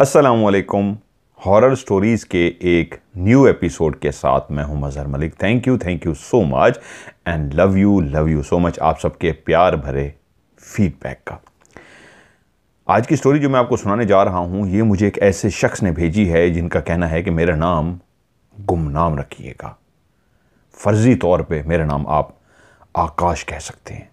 असलकुम horror stories के एक न्यू एपिसोड के साथ मैं हूं Mazhar Malik thank you thank you so much and love you love you so much आप सबके प्यार भरे फीडबैक का आज की स्टोरी जो मैं आपको सुनाने जा रहा हूं ये मुझे एक ऐसे शख्स ने भेजी है जिनका कहना है कि मेरा नाम गुमनाम रखिएगा फर्जी तौर पे मेरा नाम आप आकाश कह सकते हैं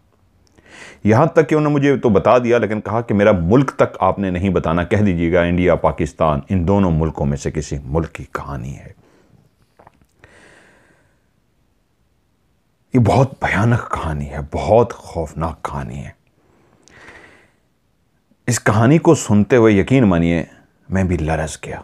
यहाँ तक कि उन्होंने मुझे तो बता दिया लेकिन कहा कि मेरा मुल्क तक आपने नहीं बताना कह दीजिएगा इंडिया पाकिस्तान इन दोनों मुल्कों में से किसी मुल्क की कहानी है ये बहुत भयानक कहानी है बहुत खौफनाक कहानी है इस कहानी को सुनते हुए यकीन मानिए मैं भी लरस गया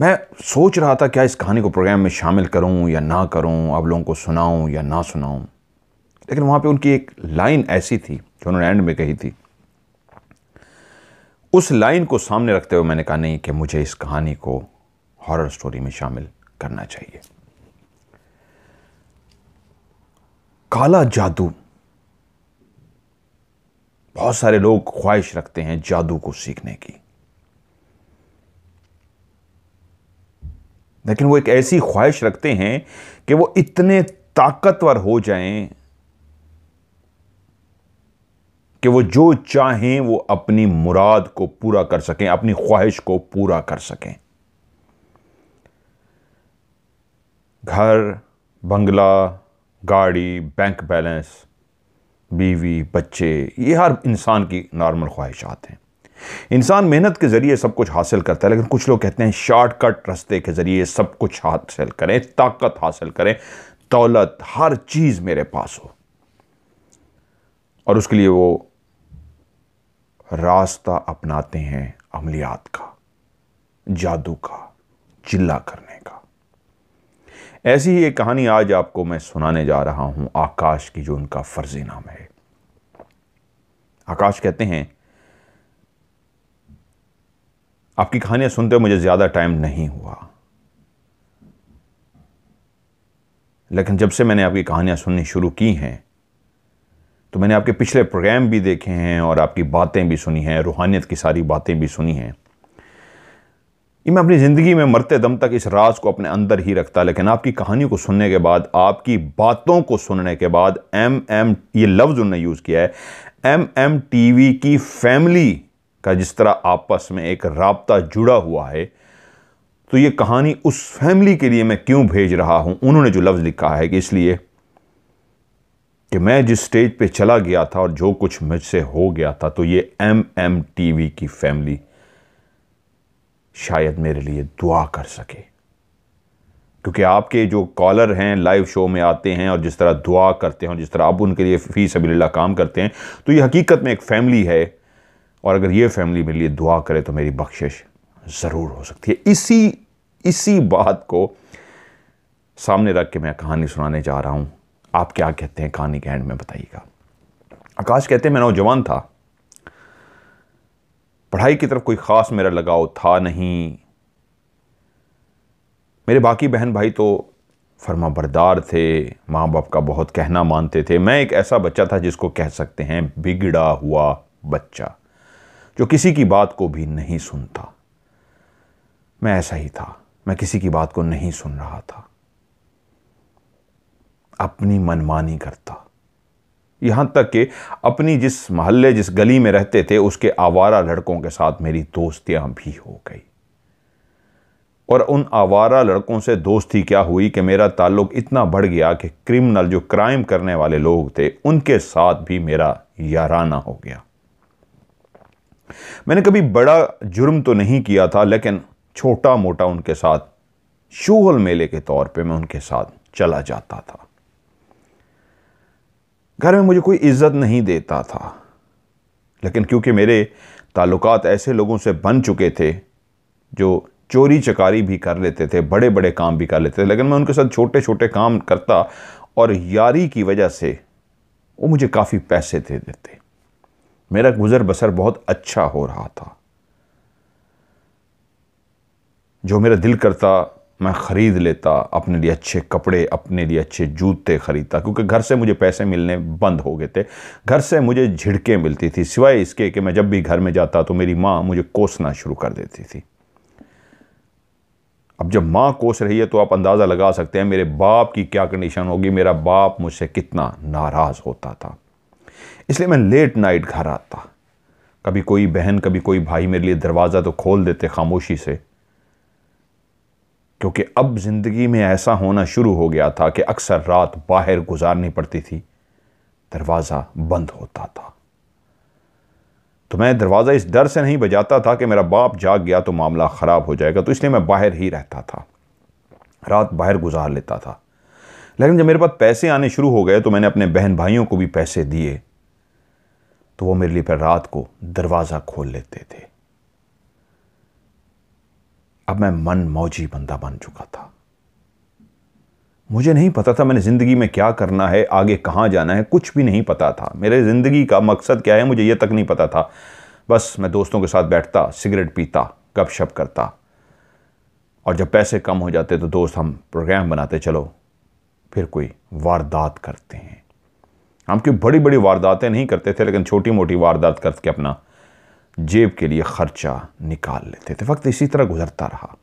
मैं सोच रहा था क्या इस कहानी को प्रोग्राम में शामिल करूं या ना करूं आप लोगों को सुनाऊं या ना सुनाऊं लेकिन वहां पे उनकी एक लाइन ऐसी थी जो उन्होंने एंड में कही थी उस लाइन को सामने रखते हुए मैंने कहा नहीं कि मुझे इस कहानी को हॉरर स्टोरी में शामिल करना चाहिए काला जादू बहुत सारे लोग ख्वाहिश रखते हैं जादू को सीखने की लेकिन वो एक ऐसी ख्वाहिश रखते हैं कि वो इतने ताकतवर हो जाएं कि वो जो चाहें वो अपनी मुराद को पूरा कर सकें अपनी ख्वाहिश को पूरा कर सकें घर बंगला गाड़ी बैंक बैलेंस बीवी बच्चे ये हर इंसान की नॉर्मल ख्वाहिशात हैं इंसान मेहनत के ज़रिए सब कुछ हासिल करता है लेकिन कुछ लोग कहते हैं शॉर्टकट रास्ते के ज़रिए सब कुछ हासिल करें ताकत हासिल करें दौलत हर चीज़ मेरे पास हो और उसके लिए वो रास्ता अपनाते हैं अमलियात का जादू का चिल्ला करने का ऐसी ही एक कहानी आज आपको मैं सुनाने जा रहा हूं आकाश की जो उनका फर्जी नाम है आकाश कहते हैं आपकी कहानियां सुनते हुए मुझे ज़्यादा टाइम नहीं हुआ लेकिन जब से मैंने आपकी कहानियां सुननी शुरू की हैं तो मैंने आपके पिछले प्रोग्राम भी देखे हैं और आपकी बातें भी सुनी हैं रूहानियत की सारी बातें भी सुनी हैं ये मैं अपनी ज़िंदगी में मरते दम तक इस राज को अपने अंदर ही रखता लेकिन आपकी कहानियों को सुनने के बाद आपकी बातों को सुनने के बाद एम एम ये लफ्ज़ उन्होंने यूज़ किया है एम एम टी वी की फैमिली का जिस तरह आपस में एक रबता जुड़ा हुआ है तो ये कहानी उस फैमिली के लिए मैं क्यों भेज रहा हूं उन्होंने जो लफ्ज़ लिखा है कि इसलिए कि मैं जिस स्टेज पे चला गया था और जो कुछ मुझसे हो गया था तो ये एम एम टी वी की फैमिली शायद मेरे लिए दुआ कर सके क्योंकि आपके जो कॉलर हैं लाइव शो में आते हैं और जिस तरह दुआ करते हैं और जिस तरह आप उनके लिए फ़ी सबील्ला काम करते हैं तो ये हकीकत में एक फैमिली है और अगर ये फैमिली मेरे लिए दुआ करे तो मेरी बख्शिश ज़रूर हो सकती है इसी इसी बात को सामने रख के मैं कहानी सुनाने जा रहा हूँ आप क्या कहते हैं कहानी के एंड में बताइएगा आकाश कहते हैं मैं नौजवान था पढ़ाई की तरफ कोई ख़ास मेरा लगाव था नहीं मेरे बाकी बहन भाई तो फर्मा बरदार थे माँ बाप का बहुत कहना मानते थे मैं एक ऐसा बच्चा था जिसको कह सकते हैं बिगड़ा हुआ बच्चा जो किसी की बात को भी नहीं सुनता मैं ऐसा ही था मैं किसी की बात को नहीं सुन रहा था अपनी मनमानी करता यहां तक कि अपनी जिस मोहल्ले जिस गली में रहते थे उसके आवारा लड़कों के साथ मेरी दोस्तियां भी हो गई और उन आवारा लड़कों से दोस्ती क्या हुई कि मेरा ताल्लुक इतना बढ़ गया कि क्रिमिनल जो क्राइम करने वाले लोग थे उनके साथ भी मेरा याराना हो गया मैंने कभी बड़ा जुर्म तो नहीं किया था लेकिन छोटा मोटा उनके साथ शोहल मेले के तौर पे मैं उनके साथ चला जाता था घर में मुझे कोई इज्जत नहीं देता था लेकिन क्योंकि मेरे ताल्लुकात ऐसे लोगों से बन चुके थे जो चोरी चकारी भी कर लेते थे बड़े बड़े काम भी कर लेते थे लेकिन मैं उनके साथ छोटे छोटे काम करता और यारी की वजह से वो मुझे काफ़ी पैसे दे देते मेरा गुज़र बसर बहुत अच्छा हो रहा था जो मेरा दिल करता मैं ख़रीद लेता अपने लिए अच्छे कपड़े अपने लिए अच्छे जूते ख़रीदता क्योंकि घर से मुझे पैसे मिलने बंद हो गए थे घर से मुझे झिड़के मिलती थी सिवाय इसके कि मैं जब भी घर में जाता तो मेरी माँ मुझे कोसना शुरू कर देती थी अब जब माँ कोस रही है तो आप अंदाज़ा लगा सकते हैं मेरे बाप की क्या कंडीशन होगी मेरा बाप मुझसे कितना नाराज़ होता था इसलिए मैं लेट नाइट घर आता कभी कोई बहन कभी कोई भाई मेरे लिए दरवाज़ा तो खोल देते खामोशी से क्योंकि अब ज़िंदगी में ऐसा होना शुरू हो गया था कि अक्सर रात बाहर गुजारनी पड़ती थी दरवाज़ा बंद होता था तो मैं दरवाज़ा इस डर से नहीं बजाता था कि मेरा बाप जाग गया तो मामला ख़राब हो जाएगा तो इसलिए मैं बाहर ही रहता था रात बाहर गुजार लेता था लेकिन जब मेरे पास पैसे आने शुरू हो गए तो मैंने अपने बहन भाइयों को भी पैसे दिए तो वो मेरे लिए फिर रात को दरवाज़ा खोल लेते थे अब मैं मन मौजी बंदा बन चुका था मुझे नहीं पता था मैंने ज़िंदगी में क्या करना है आगे कहाँ जाना है कुछ भी नहीं पता था मेरे ज़िंदगी का मकसद क्या है मुझे यह तक नहीं पता था बस मैं दोस्तों के साथ बैठता सिगरेट पीता गपशप करता और जब पैसे कम हो जाते तो दोस्त हम प्रोग्राम बनाते चलो फिर कोई वारदात करते हैं हम क्यों बड़ी बड़ी वारदातें नहीं करते थे लेकिन छोटी मोटी वारदात करके अपना जेब के लिए खर्चा निकाल लेते थे वक्त इसी तरह गुजरता रहा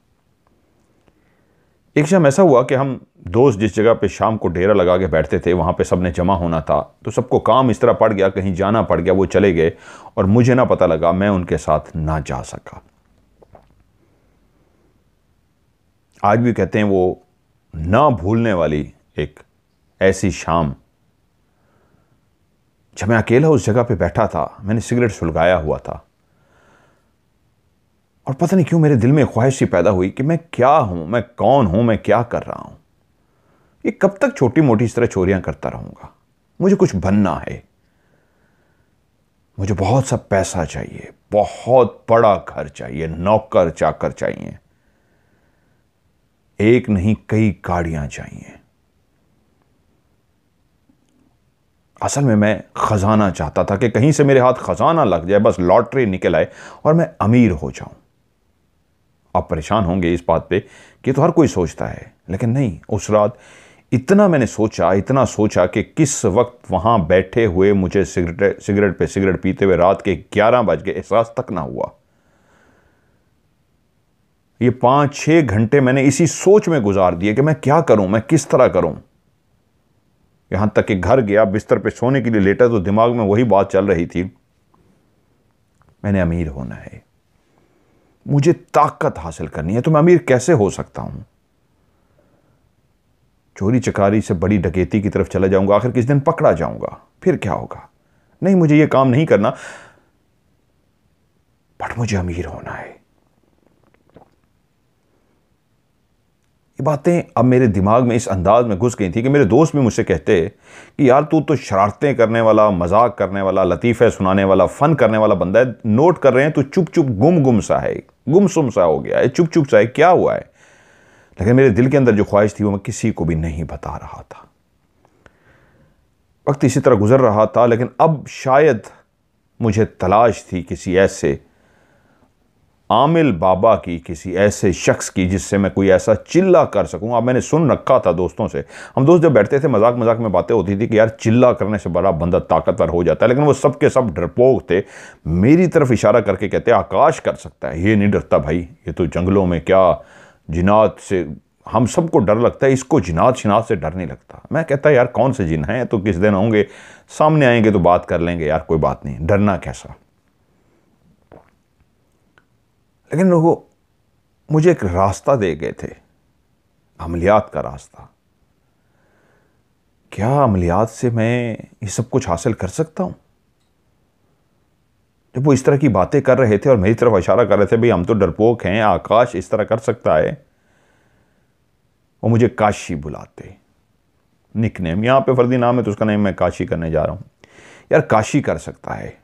एक शाम ऐसा हुआ कि हम दोस्त जिस जगह पे शाम को डेरा लगा के बैठते थे वहाँ पे सबने जमा होना था तो सबको काम इस तरह पड़ गया कहीं जाना पड़ गया वो चले गए और मुझे ना पता लगा मैं उनके साथ ना जा सका आज भी कहते हैं वो ना भूलने वाली एक ऐसी शाम जब मैं अकेला उस जगह पे बैठा था मैंने सिगरेट सुलगाया हुआ था और पता नहीं क्यों मेरे दिल में ख्वाहिश ही पैदा हुई कि मैं क्या हूं मैं कौन हूं मैं क्या कर रहा हूं ये कब तक छोटी मोटी इस तरह चोरियां करता रहूंगा मुझे कुछ बनना है मुझे बहुत सा पैसा चाहिए बहुत बड़ा घर चाहिए नौकर चाकर चाहिए एक नहीं कई गाड़ियां चाहिए असल में मैं ख़जाना चाहता था कि कहीं से मेरे हाथ ख़जाना लग जाए बस लॉटरी निकल आए और मैं अमीर हो जाऊं आप परेशान होंगे इस बात पे कि तो हर कोई सोचता है लेकिन नहीं उस रात इतना मैंने सोचा इतना सोचा कि किस वक्त वहाँ बैठे हुए मुझे सिगरेट सिगरेट पे सिगरेट पीते हुए रात के ग्यारह बज के एहसास तक ना हुआ ये पाँच छः घंटे मैंने इसी सोच में गुजार दिए कि मैं क्या करूँ मैं किस तरह करूँ यहाँ तक कि घर गया बिस्तर पे सोने के लिए लेटा तो दिमाग में वही बात चल रही थी मैंने अमीर होना है मुझे ताकत हासिल करनी है तो मैं अमीर कैसे हो सकता हूं चोरी चकारी से बड़ी डकेती की तरफ चला जाऊंगा आखिर किस दिन पकड़ा जाऊंगा फिर क्या होगा नहीं मुझे यह काम नहीं करना बट मुझे अमीर होना है ये बातें अब मेरे दिमाग में इस अंदाज में घुस गई थी कि मेरे दोस्त भी मुझसे कहते कि यार तू तो शरारतें करने वाला मजाक करने वाला लतीफ़े सुनाने वाला फ़न करने वाला बंदा है नोट कर रहे हैं तू चुप चुप गुम गुम सा है गुम सुम सा हो गया है चुप चुप सा है क्या हुआ है लेकिन मेरे दिल के अंदर जो ख्वाहिश थी वो मैं किसी को भी नहीं बता रहा था वक्त इसी तरह गुजर रहा था लेकिन अब शायद मुझे तलाश थी किसी ऐसे आमिल बाबा की किसी ऐसे शख्स की जिससे मैं कोई ऐसा चिल्ला कर सकूं अब मैंने सुन रखा था दोस्तों से हम दोस्त जब बैठते थे मजाक मजाक में बातें होती थी कि यार चिल्ला करने से बड़ा बंदा ताकतवर हो जाता है लेकिन वो सब के सब डरपोक थे मेरी तरफ इशारा करके कहते आकाश कर सकता है ये नहीं डरता भाई ये तो जंगलों में क्या जिनात से हम सबको डर लगता है इसको जिनात शिनात से डर नहीं लगता मैं कहता यार कौन से जिन हैं तो किस दिन होंगे सामने आएंगे तो बात कर लेंगे यार कोई बात नहीं डरना कैसा लेकिन वो मुझे एक रास्ता दे गए थे अमलियात का रास्ता क्या अमलियात से मैं ये सब कुछ हासिल कर सकता हूं जब वो इस तरह की बातें कर रहे थे और मेरी तरफ इशारा कर रहे थे भाई हम तो डरपोक हैं आकाश इस तरह कर सकता है वो मुझे काशी बुलाते निकनेम यहां पे फर्दी नाम है तो उसका नाम मैं काशी करने जा रहा हूं यार काशी कर सकता है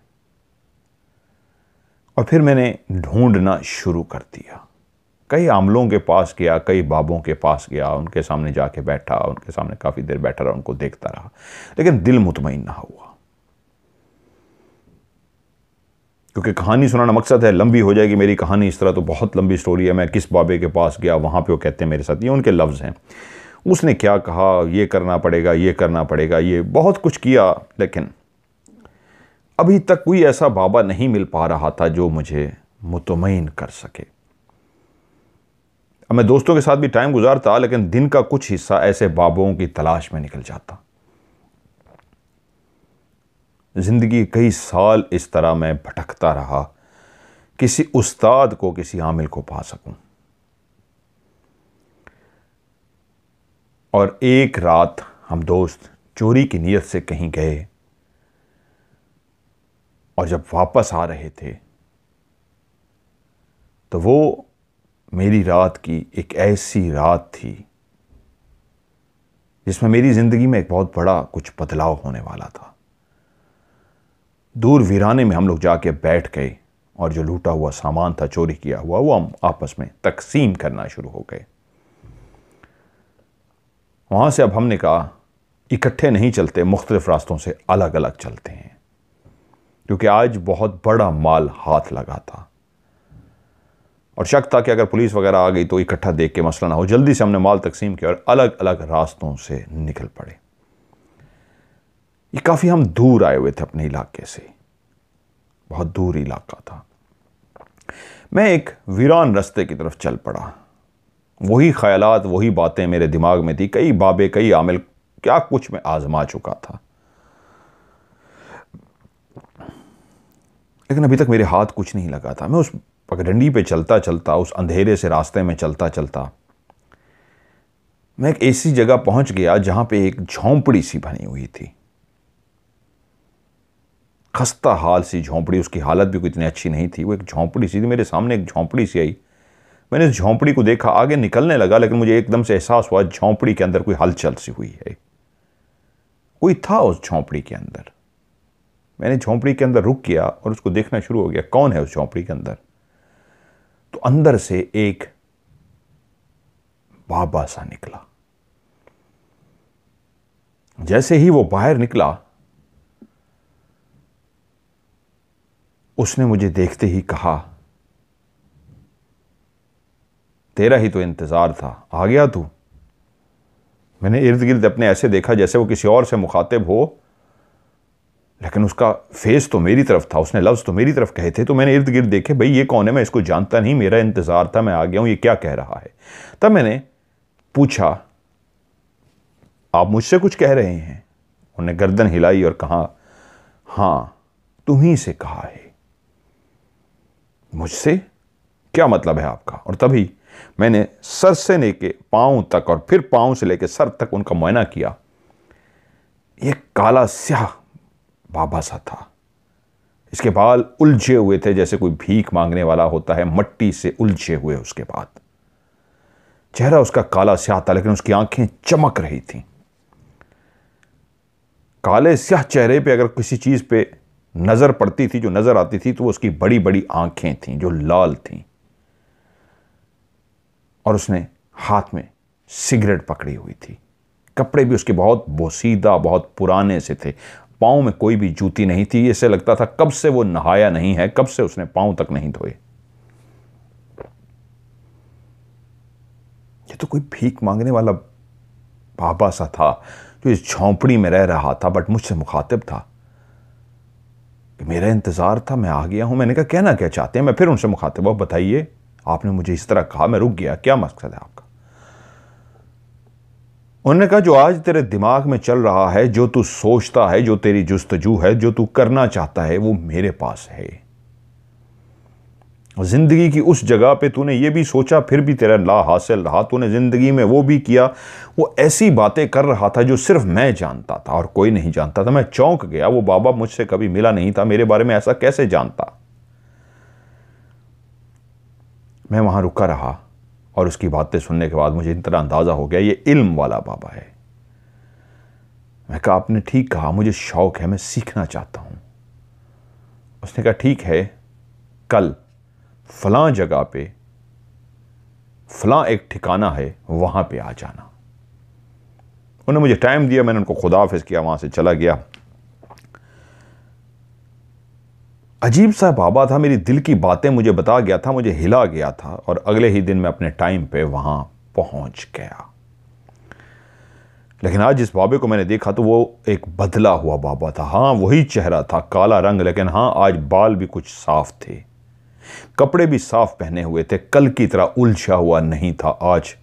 और फिर मैंने ढूंढना शुरू कर दिया कई आमलों के पास गया कई बाबों के पास गया उनके सामने जाके बैठा उनके सामने काफ़ी देर बैठा रहा उनको देखता रहा लेकिन दिल मुतमिन ना हुआ क्योंकि कहानी सुनाना मकसद है लंबी हो जाएगी मेरी कहानी इस तरह तो बहुत लंबी स्टोरी है मैं किस बाबे के पास गया वहाँ पे वो कहते हैं मेरे साथ ये उनके लफ्ज़ हैं उसने क्या कहा ये करना पड़ेगा ये करना पड़ेगा ये बहुत कुछ किया लेकिन अभी तक कोई ऐसा बाबा नहीं मिल पा रहा था जो मुझे मुतमिन कर सके मैं दोस्तों के साथ भी टाइम गुजारता लेकिन दिन का कुछ हिस्सा ऐसे बाबों की तलाश में निकल जाता जिंदगी कई साल इस तरह मैं भटकता रहा किसी उस्ताद को किसी आमिल को पा सकूं और एक रात हम दोस्त चोरी की नीयत से कहीं गए और जब वापस आ रहे थे तो वो मेरी रात की एक ऐसी रात थी जिसमें मेरी ज़िंदगी में एक बहुत बड़ा कुछ बदलाव होने वाला था दूर वीराने में हम लोग जाके बैठ गए और जो लूटा हुआ सामान था चोरी किया हुआ वो हम आपस में तकसीम करना शुरू हो गए वहां से अब हमने कहा इकट्ठे नहीं चलते मुख्तलिफ रास्तों से अलग अलग चलते हैं क्योंकि आज बहुत बड़ा माल हाथ लगा था और शक था कि अगर पुलिस वगैरह आ गई तो इकट्ठा देख के मसला ना हो जल्दी से हमने माल तकसीम किया और अलग अलग रास्तों से निकल पड़े ये काफ़ी हम दूर आए हुए थे अपने इलाके से बहुत दूर इलाका था मैं एक वीरान रास्ते की तरफ चल पड़ा वही ख्यालात वही बातें मेरे दिमाग में थी कई बाबे कई आमिल क्या कुछ मैं आजमा चुका था लेकिन अभी तक मेरे हाथ कुछ नहीं लगा था मैं उस पगडंडी पे चलता चलता उस अंधेरे से रास्ते में चलता चलता मैं एक ऐसी जगह पहुंच गया जहां पे एक झोंपड़ी सी बनी हुई थी खस्ता हाल सी झोंपड़ी उसकी हालत भी कोई इतनी अच्छी नहीं थी वो एक झोंपड़ी सी थी मेरे सामने एक झोंपड़ी सी आई मैंने उस झोंपड़ी को देखा आगे निकलने लगा लेकिन मुझे एकदम से एहसास हुआ झोंपड़ी के अंदर कोई हलचल सी हुई है कोई था उस झोंपड़ी के अंदर मैंने झोंपड़ी के अंदर रुक किया और उसको देखना शुरू हो गया कौन है उस झोंपड़ी के अंदर तो अंदर से एक बाबा सा निकला जैसे ही वो बाहर निकला उसने मुझे देखते ही कहा तेरा ही तो इंतज़ार था आ गया तू मैंने इर्द गिर्द अपने ऐसे देखा जैसे वो किसी और से मुखातिब हो लेकिन उसका फेस तो मेरी तरफ था उसने लफ्ज़ तो मेरी तरफ कहे थे तो मैंने इर्द गिर्द देखे भाई ये कौन है मैं इसको जानता नहीं मेरा इंतज़ार था मैं आ गया हूँ ये क्या कह रहा है तब मैंने पूछा आप मुझसे कुछ कह रहे हैं उन्होंने गर्दन हिलाई और कहा हाँ तुम्ही से कहा है मुझसे क्या मतलब है आपका और तभी मैंने सर से लेके पांव तक और फिर पांव से लेके सर तक उनका मुआयना किया ये काला स्याह बाबा सा था इसके बाल उलझे हुए थे जैसे कोई भीख मांगने वाला होता है मट्टी से उलझे हुए उसके बाद चेहरा उसका काला स्याह था लेकिन उसकी आंखें चमक रही थीं काले स्याह चेहरे पे अगर किसी चीज़ पे नज़र पड़ती थी जो नज़र आती थी तो वो उसकी बड़ी बड़ी आंखें थीं जो लाल थीं और उसने हाथ में सिगरेट पकड़ी हुई थी कपड़े भी उसके बहुत बोसीदा बहुत पुराने से थे पाँव में कोई भी जूती नहीं थी ऐसे लगता था कब से वो नहाया नहीं है कब से उसने पाँव तक नहीं धोए ये तो कोई भीख मांगने वाला बाबा सा था जो इस झोंपड़ी में रह रहा था बट मुझसे मुखातिब था कि मेरा इंतज़ार था मैं आ गया हूं मैंने कहा कहना क्या चाहते हैं मैं फिर उनसे मुखातिब हुआ बताइए आपने मुझे इस तरह कहा मैं रुक गया क्या मकसद है आप उन्होंने कहा जो आज तेरे दिमाग में चल रहा है जो तू सोचता है जो तेरी जुस्तजू है जो तू करना चाहता है वो मेरे पास है ज़िंदगी की उस जगह पे तूने ये भी सोचा फिर भी तेरा ला हासिल रहा तूने ज़िंदगी में वो भी किया वो ऐसी बातें कर रहा था जो सिर्फ मैं जानता था और कोई नहीं जानता था मैं चौंक गया वो बाबा मुझसे कभी मिला नहीं था मेरे बारे में ऐसा कैसे जानता मैं वहां रुका रहा और उसकी बातें सुनने के बाद मुझे इन तरह अंदाज़ा हो गया ये इल्म वाला बाबा है मैं कहा आपने ठीक कहा मुझे शौक़ है मैं सीखना चाहता हूँ उसने कहा ठीक है कल फ़लाँ जगह पे फलां एक ठिकाना है वहाँ पे आ जाना उन्होंने मुझे टाइम दिया मैंने उनको खुदाफिज किया वहाँ से चला गया अजीब सा बाबा था मेरी दिल की बातें मुझे बता गया था मुझे हिला गया था और अगले ही दिन मैं अपने टाइम पे वहां पहुंच गया लेकिन आज जिस बाबे को मैंने देखा तो वो एक बदला हुआ बाबा था हाँ वही चेहरा था काला रंग लेकिन हाँ आज बाल भी कुछ साफ थे कपड़े भी साफ पहने हुए थे कल की तरह उलझा हुआ नहीं था आज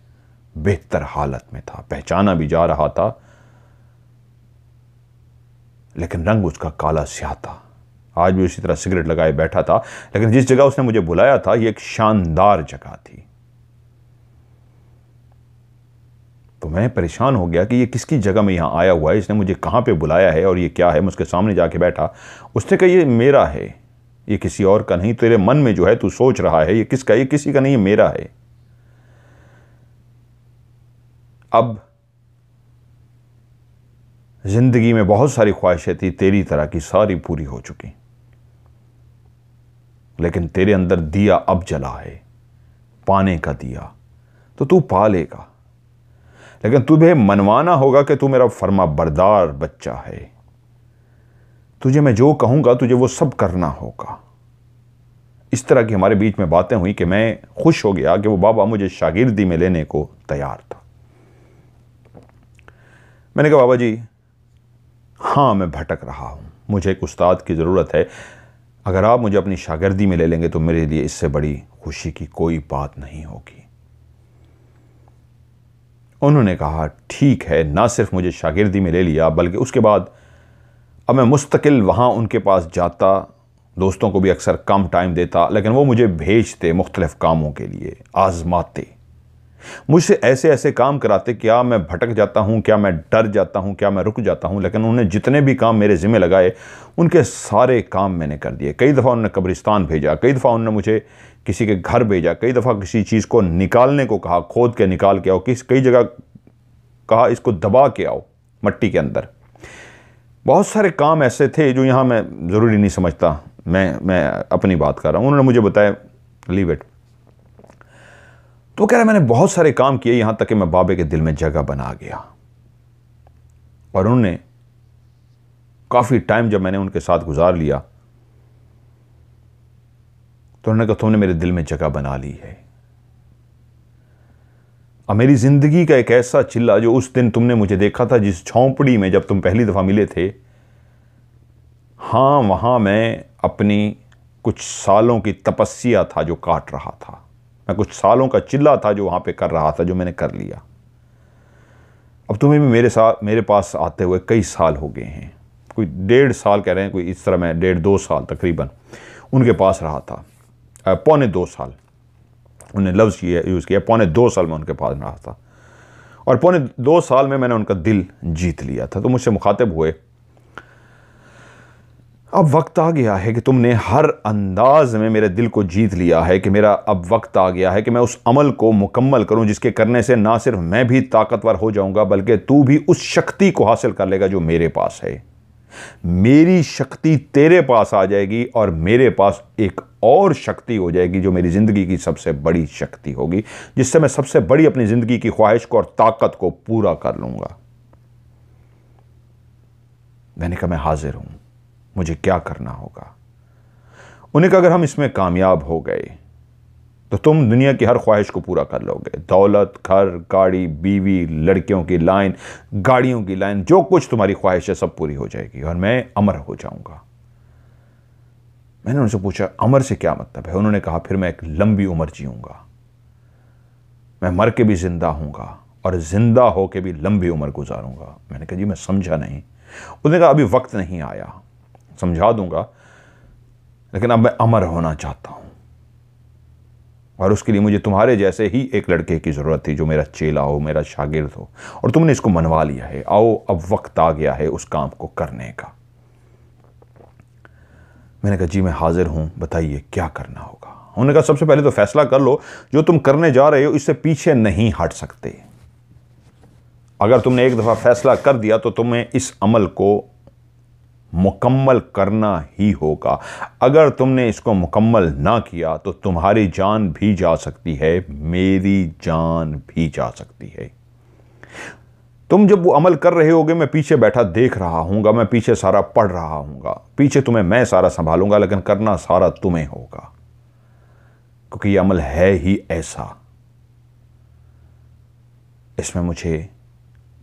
बेहतर हालत में था पहचाना भी जा रहा था लेकिन रंग उसका काला स्या था आज भी उसी तरह सिगरेट लगाए बैठा था लेकिन जिस जगह उसने मुझे बुलाया था ये एक शानदार जगह थी तो मैं परेशान हो गया कि ये किसकी जगह में यहाँ आया हुआ है इसने मुझे कहाँ पे बुलाया है और ये क्या है मैं उसके सामने जाके बैठा उसने कहा ये मेरा है ये किसी और का नहीं तेरे मन में जो है तू सोच रहा है ये किसका ये किसी का नहीं ये मेरा है अब ज़िंदगी में बहुत सारी ख्वाहिशें थी तेरी तरह की सारी पूरी हो चुकी लेकिन तेरे अंदर दिया अब जला है पाने का दिया तो तू पा लेगा लेकिन तुझे मनवाना होगा कि तू मेरा फर्मा बरदार बच्चा है तुझे मैं जो कहूंगा तुझे वो सब करना होगा इस तरह की हमारे बीच में बातें हुई कि मैं खुश हो गया कि वो बाबा मुझे शागिर्दी में लेने को तैयार था मैंने कहा बाबा जी हाँ मैं भटक रहा हूं मुझे एक उस्ताद की ज़रूरत है अगर आप मुझे अपनी शागिर्दी में ले लेंगे तो मेरे लिए इससे बड़ी खुशी की कोई बात नहीं होगी उन्होंने कहा ठीक है ना सिर्फ मुझे शागिर्दी में ले लिया बल्कि उसके बाद अब मैं मुस्तकिल वहाँ उनके पास जाता दोस्तों को भी अक्सर कम टाइम देता लेकिन वो मुझे भेजते मुख्तलिफ़ कामों के लिए आज़माते मुझसे ऐसे ऐसे काम कराते क्या मैं भटक जाता हूँ क्या मैं डर जाता हूँ क्या मैं रुक जाता हूँ लेकिन उन्होंने जितने भी काम मेरे ज़िम्मे लगाए उनके सारे काम मैंने कर दिए कई दफ़ा उन्होंने कब्रिस्तान भेजा कई दफ़ा उन्होंने मुझे किसी के घर भेजा कई दफ़ा किसी चीज़ को निकालने को कहा खोद के निकाल के आओ किस कई जगह कहा इसको दबा के आओ मट्टी के अंदर बहुत सारे काम ऐसे थे जो यहाँ मैं ज़रूरी नहीं समझता मैं मैं अपनी बात कर रहा हूँ उन्होंने मुझे बताया लीव इट तो कह रहा है मैंने बहुत सारे काम किए यहाँ तक कि मैं बाबे के दिल में जगह बना गया और उन्होंने काफ़ी टाइम जब मैंने उनके साथ गुजार लिया तो उन्होंने कहा तुमने मेरे दिल में जगह बना ली है और मेरी ज़िंदगी का एक ऐसा चिल्ला जो उस दिन तुमने मुझे देखा था जिस झोंपड़ी में जब तुम पहली दफ़ा मिले थे हाँ वहाँ मैं अपनी कुछ सालों की तपस्या था जो काट रहा था मैं कुछ सालों का चिल्ला था जो वहाँ पे कर रहा था जो मैंने कर लिया अब तुम्हें भी मेरे साथ मेरे पास आते हुए कई साल हो गए हैं कोई डेढ़ साल कह रहे हैं कोई इस तरह मैं डेढ़ दो साल तकरीबन उनके पास रहा था पौने दो साल उन्हें लफ्ज़ किया यूज़ किया पौने दो साल में उनके पास रहा था और पौने दो साल में मैंने उनका दिल जीत लिया था तो मुझसे मुखातब हुए अब वक्त आ गया है कि तुमने हर अंदाज में मेरे दिल को जीत लिया है कि मेरा अब वक्त आ गया है कि मैं उस अमल को मुकम्मल करूं जिसके करने से ना सिर्फ मैं भी ताकतवर हो जाऊंगा बल्कि तू भी उस शक्ति को हासिल कर लेगा जो मेरे पास है मेरी शक्ति तेरे पास आ जाएगी और मेरे पास एक और शक्ति हो जाएगी जो मेरी ज़िंदगी की सबसे बड़ी शक्ति होगी जिससे मैं सबसे बड़ी अपनी ज़िंदगी की ख्वाहिश को और ताकत को पूरा कर लूंगा मैंने कहा मैं हाजिर हूं मुझे क्या करना होगा उन्हें कहा अगर हम इसमें कामयाब हो गए तो तुम दुनिया की हर ख्वाहिश को पूरा कर लोगे दौलत घर गाड़ी बीवी लड़कियों की लाइन गाड़ियों की लाइन जो कुछ तुम्हारी ख्वाहिश है सब पूरी हो जाएगी और मैं अमर हो जाऊंगा मैंने उनसे पूछा अमर से क्या मतलब है उन्होंने कहा फिर मैं एक लंबी उम्र जीऊंगा मैं मर के भी ज़िंदा हूंगा और ज़िंदा होकर भी लंबी उम्र गुजारूंगा मैंने कहा जी मैं समझा नहीं उन्होंने कहा अभी वक्त नहीं आया समझा दूंगा लेकिन अब मैं अमर होना चाहता हूं और उसके लिए मुझे तुम्हारे जैसे ही एक लड़के की ज़रूरत थी जो मेरा चेला हो मेरा शागिर्द हो और तुमने इसको मनवा लिया है आओ अब वक्त आ गया है उस काम को करने का मैंने कहा जी मैं हाज़िर हूं बताइए क्या करना होगा उन्होंने कहा सबसे पहले तो फैसला कर लो जो तुम करने जा रहे हो इससे पीछे नहीं हट सकते अगर तुमने एक दफ़ा फैसला कर दिया तो तुम्हें इस अमल को मुकम्मल करना ही होगा अगर तुमने इसको मुकम्मल ना किया तो तुम्हारी जान भी जा सकती है मेरी जान भी जा सकती है तुम जब वो अमल कर रहे होगे मैं पीछे बैठा देख रहा हूंगा मैं पीछे सारा पढ़ रहा हूंगा पीछे तुम्हें मैं सारा संभालूंगा लेकिन करना सारा तुम्हें होगा क्योंकि यह अमल है ही ऐसा इसमें मुझे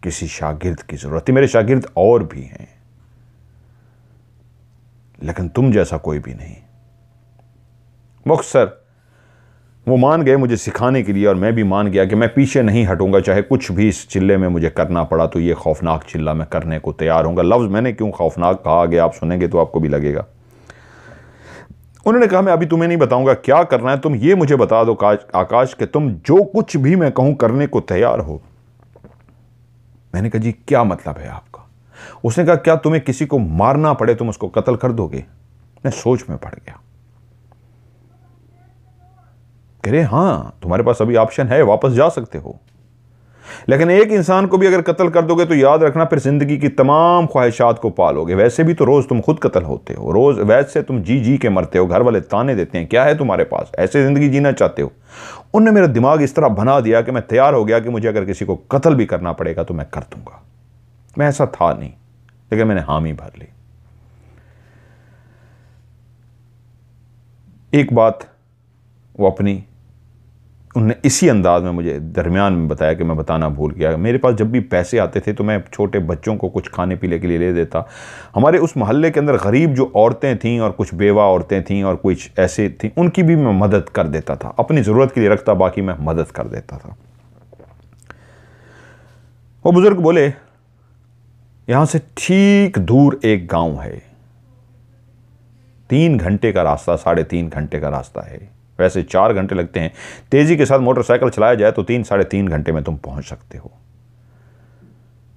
किसी शागिर्द की ज़रूरत है मेरे शागिर्द और भी हैं लेकिन तुम जैसा कोई भी नहीं मुख्तर वो मान गए मुझे सिखाने के लिए और मैं भी मान गया कि मैं पीछे नहीं हटूंगा चाहे कुछ भी इस चिल्ले में मुझे करना पड़ा तो ये खौफनाक चिल्ला मैं करने को तैयार हूँगा लफ्ज़ मैंने क्यों खौफनाक कहा आगे आप सुनेंगे तो आपको भी लगेगा उन्होंने कहा मैं अभी तुम्हें नहीं बताऊंगा क्या करना है तुम ये मुझे बता दो आकाश के तुम जो कुछ भी मैं कहूं करने को तैयार हो मैंने कहा जी क्या मतलब है आपका उसने कहा क्या तुम्हें किसी को मारना पड़े तुम उसको कत्ल कर दोगे मैं सोच में पड़ गया कह रहे हां तुम्हारे पास अभी ऑप्शन है वापस जा सकते हो लेकिन एक इंसान को भी अगर कत्ल कर दोगे तो याद रखना फिर ज़िंदगी की तमाम ख्वाहिशात को पालोगे वैसे भी तो रोज़ तुम खुद कत्ल होते हो रोज़ वैसे तुम जी जी के मरते हो घर वाले ताने देते हैं क्या है तुम्हारे पास ऐसे ज़िंदगी जीना चाहते हो उनने मेरा दिमाग इस तरह बना दिया कि मैं तैयार हो गया कि मुझे अगर किसी को कत्ल भी करना पड़ेगा तो मैं कर दूंगा मैं ऐसा था नहीं लेकिन मैंने हामी भर ली एक बात वो अपनी उनने इसी अंदाज में मुझे दरमियान में बताया कि मैं बताना भूल गया मेरे पास जब भी पैसे आते थे तो मैं छोटे बच्चों को कुछ खाने पीने के लिए ले देता हमारे उस मोहल्ले के अंदर गरीब जो औरतें थीं और कुछ बेवा औरतें थीं और कुछ ऐसे थीं उनकी भी मैं मदद कर देता था अपनी ज़रूरत के लिए रखता बाकी मैं मदद कर देता था वो बुज़ुर्ग बोले यहां से ठीक दूर एक गांव है तीन घंटे का रास्ता साढ़े तीन घंटे का रास्ता है वैसे चार घंटे लगते हैं तेजी के साथ मोटरसाइकिल चलाया जाए तो तीन साढ़े तीन घंटे में तुम पहुंच सकते हो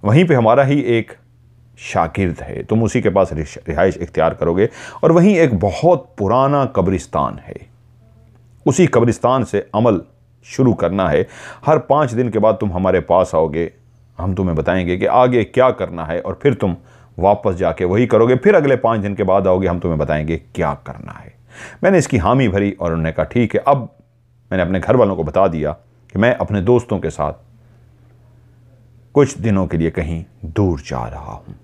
वहीं पे हमारा ही एक शागिर्द है तुम उसी के पास रिहाइश इख्तियार करोगे और वहीं एक बहुत पुराना कब्रिस्तान है उसी कब्रिस्तान से अमल शुरू करना है हर पाँच दिन के बाद तुम हमारे पास आओगे हम तुम्हें बताएंगे कि आगे क्या करना है और फिर तुम वापस जाके वही करोगे फिर अगले पाँच दिन के बाद आओगे हम तुम्हें बताएंगे क्या करना है मैंने इसकी हामी भरी और उन्होंने कहा ठीक है अब मैंने अपने घर वालों को बता दिया कि मैं अपने दोस्तों के साथ कुछ दिनों के लिए कहीं दूर जा रहा हूं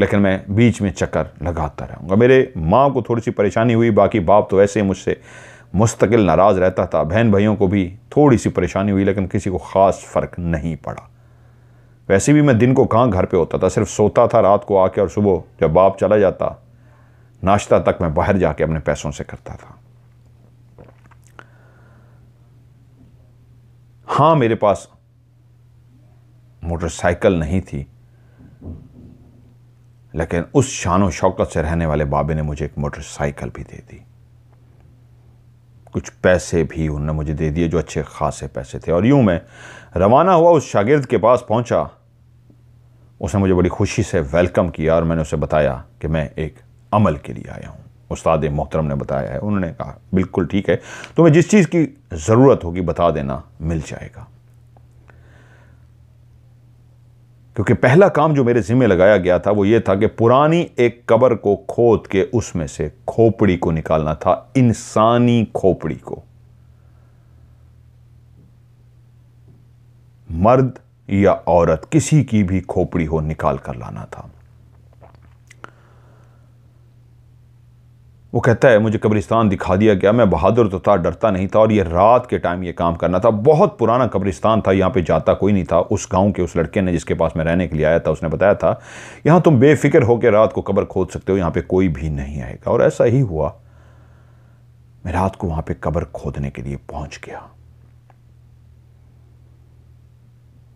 लेकिन मैं बीच में चक्कर लगाता रहूंगा मेरे माँ को थोड़ी सी परेशानी हुई बाकी बाप तो ऐसे मुझसे मुस्तकिल नाराज़ रहता था बहन भाइयों को भी थोड़ी सी परेशानी हुई लेकिन किसी को ख़ास फ़र्क नहीं पड़ा वैसे भी मैं दिन को कहाँ घर पे होता था सिर्फ सोता था रात को आके और सुबह जब बाप चला जाता नाश्ता तक मैं बाहर जाके अपने पैसों से करता था हाँ मेरे पास मोटरसाइकिल नहीं थी लेकिन उस शान शौकत से रहने वाले बाबे ने मुझे एक मोटरसाइकिल भी दे दी कुछ पैसे भी उन्होंने मुझे दे दिए जो अच्छे खासे पैसे थे और यूं मैं रवाना हुआ उस शागिर्द के पास पहुंचा उसने मुझे बड़ी खुशी से वेलकम किया और मैंने उसे बताया कि मैं एक अमल के लिए आया हूँ उस्ताद मोहतरम ने बताया है उन्होंने कहा बिल्कुल ठीक है तुम्हें जिस चीज़ की ज़रूरत होगी बता देना मिल जाएगा क्योंकि पहला काम जो मेरे ज़िम्मे लगाया गया था वो ये था कि पुरानी एक कबर को खोद के उसमें से खोपड़ी को निकालना था इंसानी खोपड़ी को मर्द या औरत किसी की भी खोपड़ी हो निकाल कर लाना था वो कहता है मुझे कब्रिस्तान दिखा दिया गया मैं बहादुर तो था डरता नहीं था और ये रात के टाइम ये काम करना था बहुत पुराना कब्रिस्तान था यहाँ पे जाता कोई नहीं था उस गांव के उस लड़के ने जिसके पास मैं रहने के लिए आया था उसने बताया था यहाँ तुम बेफिक्र होकर रात को कब्र खोद सकते हो यहाँ पे कोई भी नहीं आएगा और ऐसा ही हुआ मैं रात को वहाँ पर कब्र खोदने के लिए पहुँच गया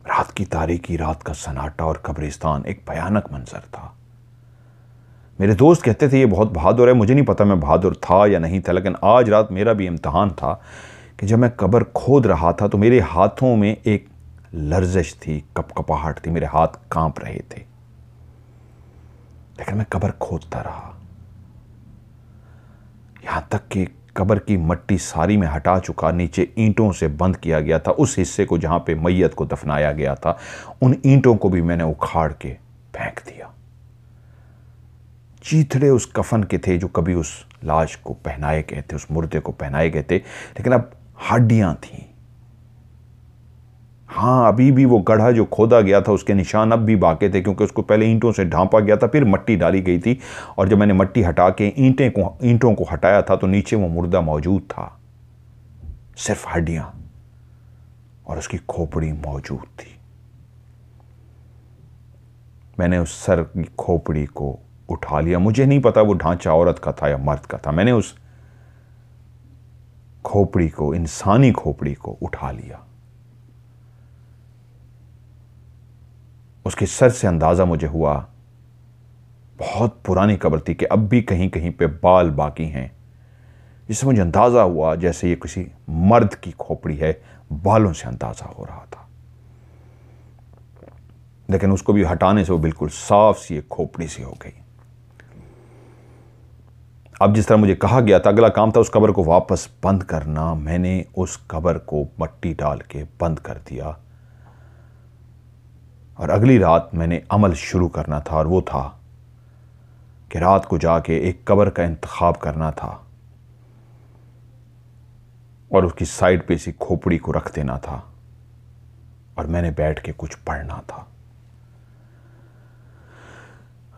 रात की तारीखी रात का सन्नाटा और कब्रिस्तान एक भयानक मंजर था मेरे दोस्त कहते थे ये बहुत बहादुर है मुझे नहीं पता मैं बहादुर था या नहीं था लेकिन आज रात मेरा भी इम्तहान था कि जब मैं कब्र खोद रहा था तो मेरे हाथों में एक लर्जश थी कपकपाहट थी मेरे हाथ कांप रहे थे लेकिन मैं कब्र खोदता रहा यहां तक कि कब्र की मट्टी सारी में हटा चुका नीचे ईंटों से बंद किया गया था उस हिस्से को जहां पे मैयत को दफनाया गया था उन ईंटों को भी मैंने उखाड़ के फेंक दिया चीथड़े उस कफन के थे जो कभी उस लाश को पहनाए गए थे उस मुर्दे को पहनाए गए थे लेकिन अब हड्डियां थीं हाँ अभी भी वो गढ़ा जो खोदा गया था उसके निशान अब भी बाके थे क्योंकि उसको पहले ईंटों से ढांपा गया था फिर मट्टी डाली गई थी और जब मैंने मट्टी हटा के ईंटें को ईंटों को हटाया था तो नीचे वो मुर्दा मौजूद था सिर्फ हड्डियां और उसकी खोपड़ी मौजूद थी मैंने उस सर की खोपड़ी को उठा लिया मुझे नहीं पता वो ढांचा औरत का था या मर्द का था मैंने उस खोपड़ी को इंसानी खोपड़ी को उठा लिया उसके सर से अंदाज़ा मुझे हुआ बहुत पुरानी कब्र थी कि अब भी कहीं कहीं पे बाल बाकी हैं जिससे मुझे अंदाज़ा हुआ जैसे ये किसी मर्द की खोपड़ी है बालों से अंदाज़ा हो रहा था लेकिन उसको भी हटाने से वो बिल्कुल साफ सी एक खोपड़ी सी हो गई अब जिस तरह मुझे कहा गया था अगला काम था उस कबर को वापस बंद करना मैंने उस कबर को मट्टी डाल के बंद कर दिया और अगली रात मैंने अमल शुरू करना था और वो था कि रात को जाके एक कबर का इंतखाब करना था और उसकी साइड पे इसी खोपड़ी को रख देना था और मैंने बैठ के कुछ पढ़ना था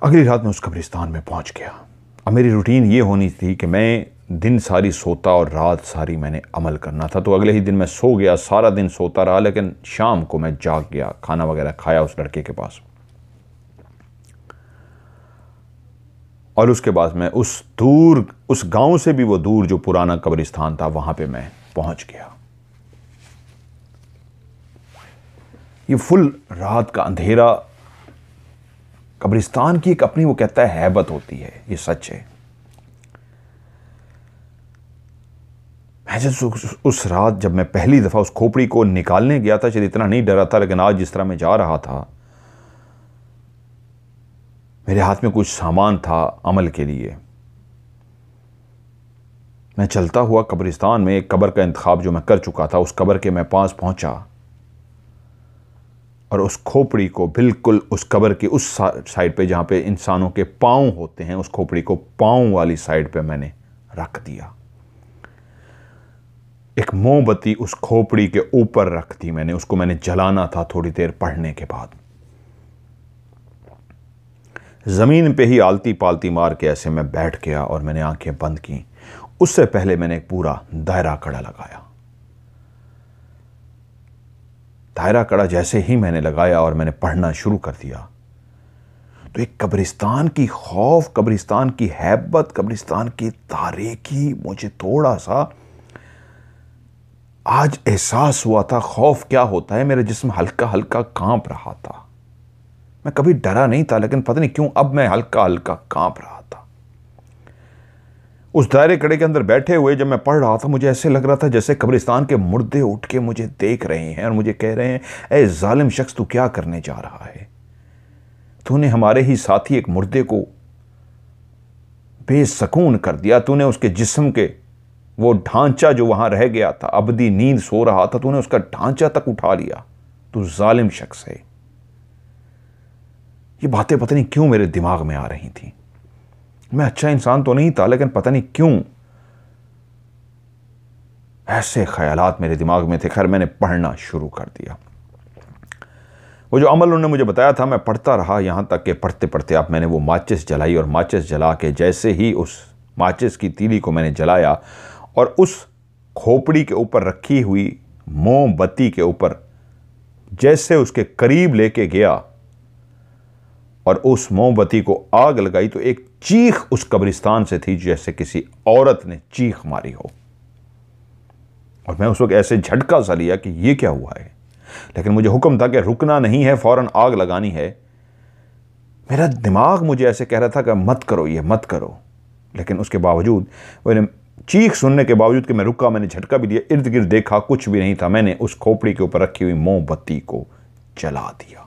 अगली रात मैं उस कब्रिस्तान में पहुंच गया अब मेरी रूटीन ये होनी थी कि मैं दिन सारी सोता और रात सारी मैंने अमल करना था तो अगले ही दिन मैं सो गया सारा दिन सोता रहा लेकिन शाम को मैं जाग गया खाना वगैरह खाया उस लड़के के पास और उसके बाद मैं उस दूर उस गांव से भी वो दूर जो पुराना कब्रिस्तान था वहां पे मैं पहुंच गया ये फुल रात का अंधेरा कब्रिस्तान की एक अपनी वो कहता है हैबत होती है ये सच है मैं जब उस रात जब मैं पहली दफ़ा उस खोपड़ी को निकालने गया था शायद इतना नहीं डरा था लेकिन आज जिस तरह मैं जा रहा था मेरे हाथ में कुछ सामान था अमल के लिए मैं चलता हुआ कब्रिस्तान में एक कबर का इंतखब जो मैं कर चुका था उस कबर के मैं पास पहुंचा और उस खोपड़ी को बिल्कुल उस कबर की उस साइड पे जहाँ पे इंसानों के पाँव होते हैं उस खोपड़ी को पाँव वाली साइड पे मैंने रख दिया एक मोमबत्ती उस खोपड़ी के ऊपर रख दी मैंने उसको मैंने जलाना था थोड़ी देर पढ़ने के बाद ज़मीन पे ही आलती पालती मार के ऐसे मैं बैठ गया और मैंने आंखें बंद की उससे पहले मैंने एक पूरा दायरा कड़ा लगाया दायरा कड़ा जैसे ही मैंने लगाया और मैंने पढ़ना शुरू कर दिया तो एक कब्रिस्तान की खौफ कब्रिस्तान की हैबत कब्रिस्तान की तारीखी मुझे थोड़ा सा आज एहसास हुआ था खौफ क्या होता है मेरा जिसम हल्का हल्का कांप रहा था मैं कभी डरा नहीं था लेकिन पता नहीं क्यों अब मैं हल्का हल्का कांप रहा था उस दायरे कड़े के अंदर बैठे हुए जब मैं पढ़ रहा था मुझे ऐसे लग रहा था जैसे कब्रिस्तान के मुर्दे उठ के मुझे देख रहे हैं और मुझे कह रहे हैं ऐ जालिम शख्स तू क्या करने जा रहा है तूने हमारे ही साथी एक मुर्दे को बेसकून कर दिया तूने उसके जिस्म के वो ढांचा जो वहां रह गया था अबदी नींद सो रहा था तूने उसका ढांचा तक उठा लिया तू जालिम शख्स है ये बातें पता नहीं क्यों मेरे दिमाग में आ रही थी मैं अच्छा इंसान तो नहीं था लेकिन पता नहीं क्यों ऐसे ख्यालात मेरे दिमाग में थे खैर मैंने पढ़ना शुरू कर दिया वो जो अमल उन्होंने मुझे बताया था मैं पढ़ता रहा यहाँ तक कि पढ़ते पढ़ते अब मैंने वो माचिस जलाई और माचिस जला के जैसे ही उस माचिस की तीली को मैंने जलाया और उस खोपड़ी के ऊपर रखी हुई मोमबत्ती के ऊपर जैसे उसके करीब लेके गया और उस मोमबत्ती को आग लगाई तो एक चीख उस कब्रिस्तान से थी जैसे किसी औरत ने चीख मारी हो और मैं उस वक्त ऐसे झटका सा लिया कि ये क्या हुआ है लेकिन मुझे हुक्म था कि रुकना नहीं है फ़ौर आग लगानी है मेरा दिमाग मुझे ऐसे कह रहा था कि मत करो ये मत करो लेकिन उसके बावजूद मैंने चीख सुनने के बावजूद कि मैं रुका मैंने झटका भी दिया इर्द गिर्द देखा कुछ भी नहीं था मैंने उस खोपड़ी के ऊपर रखी हुई मोमबत्ती को जला दिया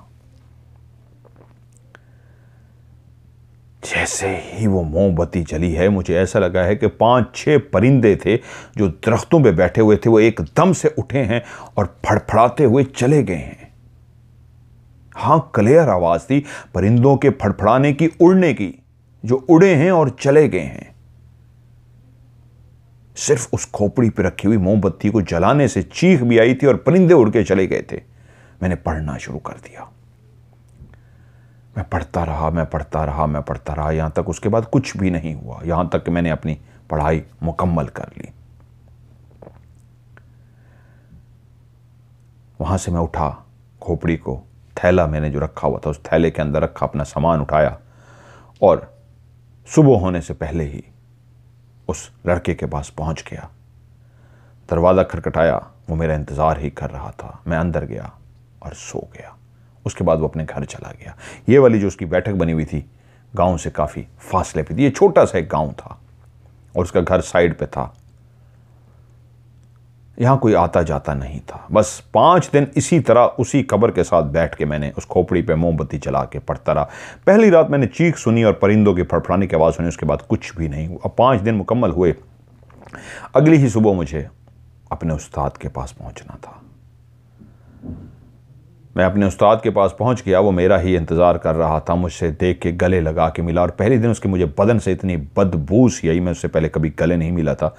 जैसे ही वो मोमबत्ती जली है मुझे ऐसा लगा है कि पांच छह परिंदे थे जो दरख्तों पे बैठे हुए थे वो एकदम से उठे हैं और फड़फड़ाते हुए चले गए हैं हाँ क्लियर आवाज़ थी परिंदों के फड़फड़ाने की उड़ने की जो उड़े हैं और चले गए हैं सिर्फ उस खोपड़ी पर रखी हुई मोमबत्ती को जलाने से चीख भी आई थी और परिंदे उड़ के चले गए थे मैंने पढ़ना शुरू कर दिया मैं पढ़ता रहा मैं पढ़ता रहा मैं पढ़ता रहा यहाँ तक उसके बाद कुछ भी नहीं हुआ यहाँ तक कि मैंने अपनी पढ़ाई मुकम्मल कर ली वहाँ से मैं उठा खोपड़ी को थैला मैंने जो रखा हुआ था उस थैले के अंदर रखा अपना सामान उठाया और सुबह होने से पहले ही उस लड़के के पास पहुंच गया दरवाज़ा खटखटाया वो मेरा इंतज़ार ही कर रहा था मैं अंदर गया और सो गया उसके बाद वो अपने घर चला गया ये वाली जो उसकी बैठक बनी हुई थी गांव से काफ़ी फासले पे थी ये छोटा सा एक गांव था और उसका घर साइड पे था यहाँ कोई आता जाता नहीं था बस पाँच दिन इसी तरह उसी कबर के साथ बैठ के मैंने उस खोपड़ी पे मोमबत्ती चला के पढ़ता रहा पहली रात मैंने चीख सुनी और परिंदों की फड़फड़ाने की आवाज़ सुनी उसके बाद कुछ भी नहीं हुआ पाँच दिन मुकम्मल हुए अगली ही सुबह मुझे अपने उस्ताद के पास पहुँचना था मैं अपने उस्ताद के पास पहुंच गया वो मेरा ही इंतज़ार कर रहा था मुझसे देख के गले लगा के मिला और पहले दिन उसके मुझे बदन से इतनी बदबूस यही आई मैं उससे पहले कभी गले नहीं मिला था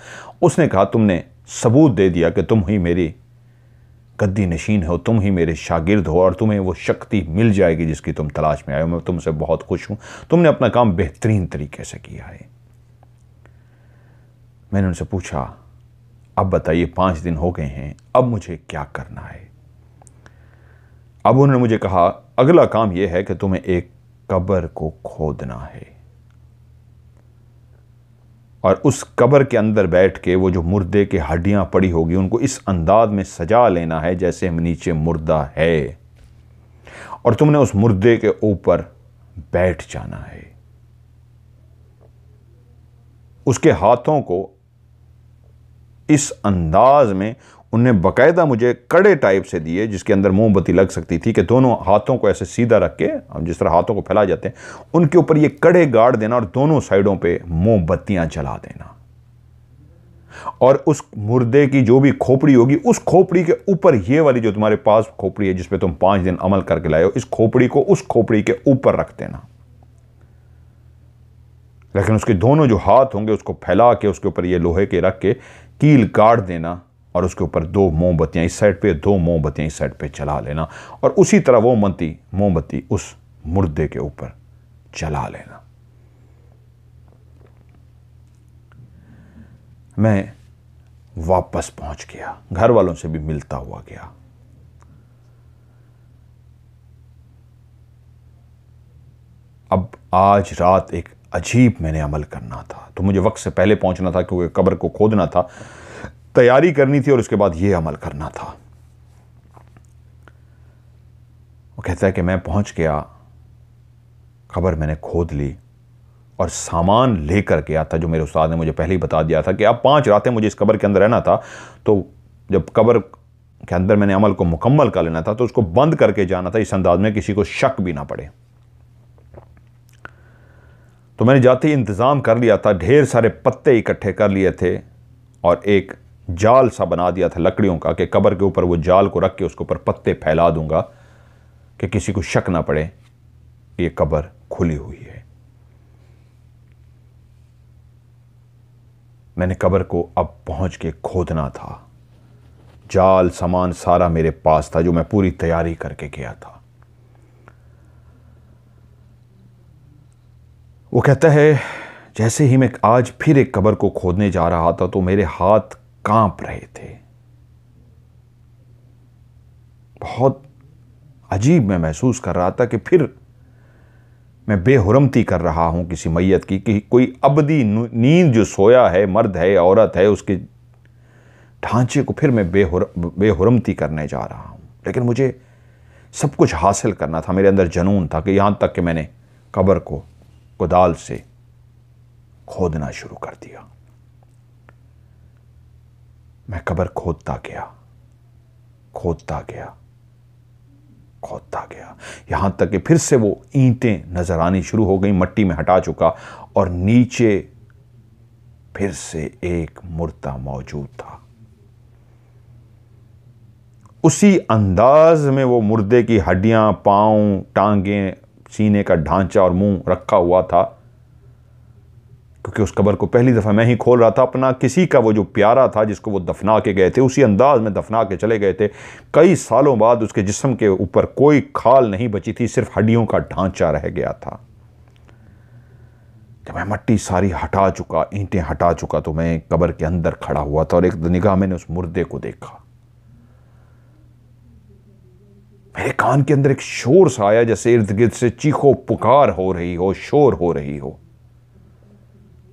उसने कहा तुमने सबूत दे दिया कि तुम ही मेरी गद्दी नशीन हो तुम ही मेरे शागिर्द हो और तुम्हें वो शक्ति मिल जाएगी जिसकी तुम तलाश में आए हो मैं तुमसे बहुत खुश हूँ तुमने अपना काम बेहतरीन तरीके से किया है मैंने उनसे पूछा अब बताइए पाँच दिन हो गए हैं अब मुझे क्या करना है अब उन्होंने मुझे कहा अगला काम यह है कि तुम्हें एक कब्र को खोदना है और उस कब्र के अंदर बैठ के वो जो मुर्दे के हड्डियां पड़ी होगी उनको इस अंदाज में सजा लेना है जैसे हम नीचे मुर्दा है और तुमने उस मुर्दे के ऊपर बैठ जाना है उसके हाथों को इस अंदाज में उन्हें बकायदा मुझे कड़े टाइप से दिए जिसके अंदर मोमबत्ती लग सकती थी कि दोनों हाथों को ऐसे सीधा रख के हम जिस तरह हाथों को फैला जाते हैं उनके ऊपर ये कड़े गाड़ देना और दोनों साइडों पे मोमबत्तियां जला देना और उस मुर्दे की जो भी खोपड़ी होगी उस खोपड़ी के ऊपर ये वाली जो तुम्हारे पास खोपड़ी है जिस पे तुम पांच दिन अमल करके लाए हो इस खोपड़ी को उस खोपड़ी के ऊपर रख देना लेकिन उसके दोनों जो हाथ होंगे उसको फैला के उसके ऊपर ये लोहे के रख के कील काट देना और उसके ऊपर दो मोमबत्तियाँ इस साइड पे दो मोमबत्तियाँ इस साइड पे चला लेना और उसी तरह वो मोमबत्ती मोमबत्ती उस मुर्दे के ऊपर चला लेना मैं वापस पहुंच गया घर वालों से भी मिलता हुआ गया अब आज रात एक अजीब मैंने अमल करना था तो मुझे वक्त से पहले पहुंचना था क्योंकि कब्र को खोदना था तैयारी करनी थी और उसके बाद यह अमल करना था वो कहता है कि मैं पहुंच गया खबर मैंने खोद ली और सामान लेकर गया था जो मेरे उस्ताद ने मुझे पहले ही बता दिया था कि अब पांच रातें मुझे इस कबर के अंदर रहना था तो जब कबर के अंदर मैंने अमल को मुकम्मल कर लेना था तो उसको बंद करके जाना था इस अंदाज में किसी को शक भी ना पड़े तो मैंने जाते ही इंतज़ाम कर लिया था ढेर सारे पत्ते इकट्ठे कर लिए थे और एक जाल सा बना दिया था लकड़ियों का कि कब्र के ऊपर वो जाल को रख के उसके ऊपर पत्ते फैला दूंगा कि किसी को शक ना पड़े कि ये कब्र खुली हुई है मैंने कब्र को अब पहुंच के खोदना था जाल सामान सारा मेरे पास था जो मैं पूरी तैयारी करके गया था वो कहता है जैसे ही मैं आज फिर एक कब्र को खोदने जा रहा था तो मेरे हाथ कांप रहे थे बहुत अजीब मैं महसूस कर रहा था कि फिर मैं बेहरमती कर रहा हूं किसी मैयत की कि कोई अबदी नींद जो सोया है मर्द है औरत है उसके ढांचे को फिर मैं बेहर बेहरमती करने जा रहा हूं लेकिन मुझे सब कुछ हासिल करना था मेरे अंदर जनून था कि यहाँ तक कि मैंने कब्र को कुदाल से खोदना शुरू कर दिया मैं कब्र खोदता गया खोदता गया खोदता गया यहां तक कि फिर से वो ईंटें नज़र आनी शुरू हो गई मट्टी में हटा चुका और नीचे फिर से एक मुर्दा मौजूद था उसी अंदाज में वो मुर्दे की हड्डियां पांव टांगे सीने का ढांचा और मुंह रखा हुआ था क्योंकि उस कबर को पहली दफ़ा मैं ही खोल रहा था अपना किसी का वो जो प्यारा था जिसको वो दफना के गए थे उसी अंदाज में दफना के चले गए थे कई सालों बाद उसके जिस्म के ऊपर कोई खाल नहीं बची थी सिर्फ हड्डियों का ढांचा रह गया था जब मैं मट्टी सारी हटा चुका ईंटें हटा चुका तो मैं कबर के अंदर खड़ा हुआ था और एक निगाह मैंने उस मुर्दे को देखा मेरे कान के अंदर एक शोर सा आया जैसे इर्द गिर्द से चीखो पुकार हो रही हो शोर हो रही हो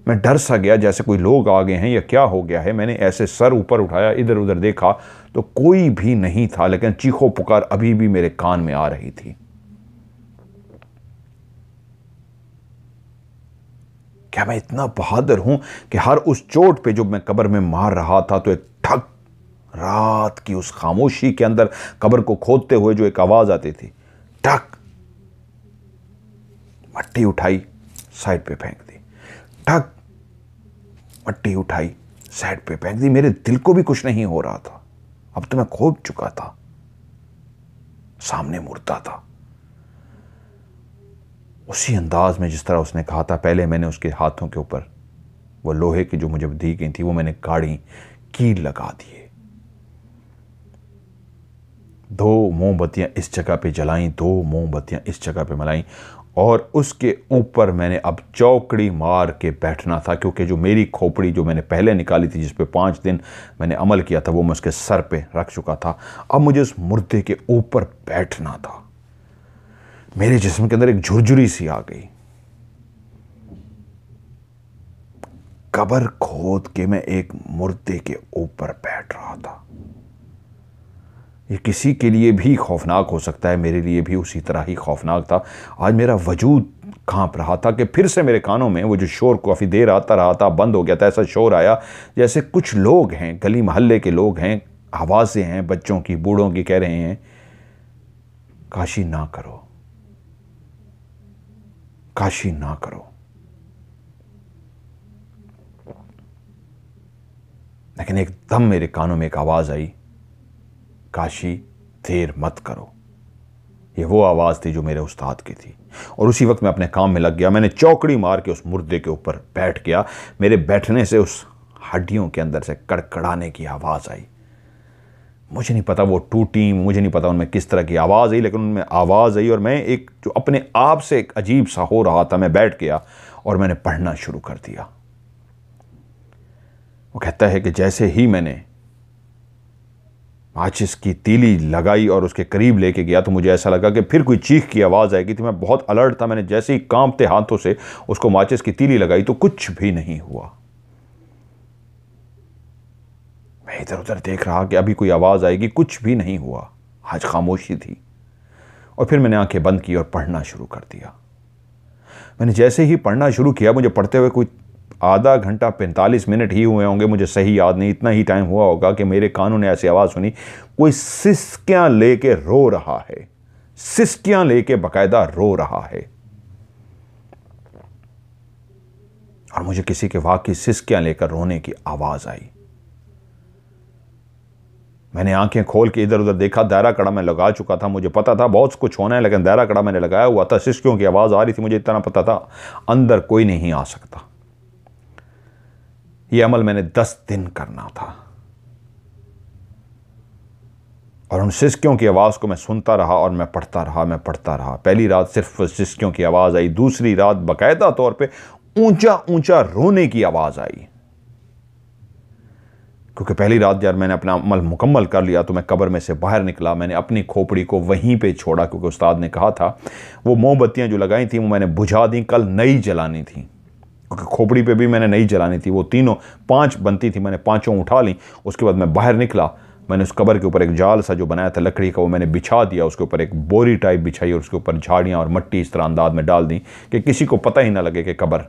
मैं डर सा गया जैसे कोई लोग आ गए हैं या क्या हो गया है मैंने ऐसे सर ऊपर उठाया इधर उधर देखा तो कोई भी नहीं था लेकिन चीखो पुकार अभी भी मेरे कान में आ रही थी क्या मैं इतना बहादुर हूं कि हर उस चोट पे जो मैं कब्र में मार रहा था तो एक ठक रात की उस खामोशी के अंदर कब्र को खोदते हुए जो एक आवाज आती थी ठक मट्टी उठाई साइड पे फेंक दी ठक पट्टी उठाई साइड पे फेंक दी मेरे दिल को भी कुछ नहीं हो रहा था अब तो मैं खोप चुका था सामने मुड़ता था उसी अंदाज में जिस तरह उसने कहा था पहले मैंने उसके हाथों के ऊपर वो लोहे की जो मुझे दी गई थी वो मैंने गाड़ी कील लगा दिए दो मोमबत्तियां इस जगह पे जलाई दो मोमबत्तियां इस जगह पे मलाई और उसके ऊपर मैंने अब चौकड़ी मार के बैठना था क्योंकि जो मेरी खोपड़ी जो मैंने पहले निकाली थी जिस पे पाँच दिन मैंने अमल किया था वो मैं उसके सर पे रख चुका था अब मुझे उस मुर्दे के ऊपर बैठना था मेरे जिस्म के अंदर एक झुरझुरी सी आ गई कबर खोद के मैं एक मुर्दे के ऊपर बैठ रहा था ये किसी के लिए भी खौफनाक हो सकता है मेरे लिए भी उसी तरह ही खौफनाक था आज मेरा वजूद कांप रहा था कि फिर से मेरे कानों में वो जो शोर काफ़ी देर आता रहा था बंद हो गया था ऐसा शोर आया जैसे कुछ लोग हैं गली मोहल्ले के लोग हैं आवाज़ें हैं बच्चों की बूढ़ों की कह रहे हैं काशी ना करो काशी ना करो लेकिन एकदम मेरे कानों में एक आवाज़ आई काशी देर मत करो ये वो आवाज़ थी जो मेरे उस्ताद की थी और उसी वक्त मैं अपने काम में लग गया मैंने चौकड़ी मार के उस मुर्दे के ऊपर बैठ गया मेरे बैठने से उस हड्डियों के अंदर से कड़कड़ाने की आवाज़ आई मुझे नहीं पता वो टूटी मुझे नहीं पता उनमें किस तरह की आवाज़ आई लेकिन उनमें आवाज़ आई और मैं एक जो अपने आप से एक अजीब सा हो रहा था मैं बैठ गया और मैंने पढ़ना शुरू कर दिया वो कहता है कि जैसे ही मैंने माचिस की तीली लगाई और उसके करीब लेके गया तो मुझे ऐसा लगा कि फिर कोई चीख की आवाज़ आएगी थी तो मैं बहुत अलर्ट था मैंने जैसे ही कांपते हाथों से उसको माचिस की तीली लगाई तो कुछ भी नहीं हुआ मैं इधर उधर देख रहा कि अभी कोई आवाज़ आएगी कुछ भी नहीं हुआ आज खामोशी थी और फिर मैंने आंखें बंद की और पढ़ना शुरू कर दिया मैंने जैसे ही पढ़ना शुरू किया मुझे पढ़ते हुए कोई आधा घंटा 45 मिनट ही हुए होंगे मुझे सही याद नहीं इतना ही टाइम हुआ होगा कि मेरे कानों ने ऐसी आवाज़ सुनी कोई सिस्कियाँ ले रो रहा है सिस्कियाँ ले के बाकायदा रो रहा है और मुझे किसी के वाकई सिस्कियाँ लेकर रोने की आवाज़ आई मैंने आंखें खोल के इधर उधर देखा दायरा कड़ा मैं लगा चुका था मुझे पता था बहुत कुछ होना है लेकिन दायरा कड़ा मैंने लगाया हुआ था सिस्कियों की आवाज़ आ रही थी मुझे इतना पता था अंदर कोई नहीं आ सकता ये अमल मैंने दस दिन करना था और उन सिस्कियों की आवाज़ को मैं सुनता रहा और मैं पढ़ता रहा मैं पढ़ता रहा पहली रात सिर्फ सिस्कियों की आवाज़ आई दूसरी रात बाकायदा तौर पे ऊंचा ऊंचा रोने की आवाज़ आई क्योंकि पहली रात जब मैंने अपना अमल मुकम्मल कर लिया तो मैं कब्र में से बाहर निकला मैंने अपनी खोपड़ी को वहीं पे छोड़ा क्योंकि उस्ताद ने कहा था वो मोमबत्तियाँ जो लगाई थी वो मैंने बुझा दी कल नई जलानी थी क्योंकि खोपड़ी पे भी मैंने नहीं जलानी थी वो तीनों पांच बनती थी मैंने पांचों उठा ली उसके बाद मैं बाहर निकला मैंने उस कबर के ऊपर एक जाल सा जो बनाया था लकड़ी का वो मैंने बिछा दिया उसके ऊपर एक बोरी टाइप बिछाई और उसके ऊपर झाड़ियाँ और मट्टी इस तरह अंदाज में डाल दी कि किसी को पता ही ना लगे कि कबर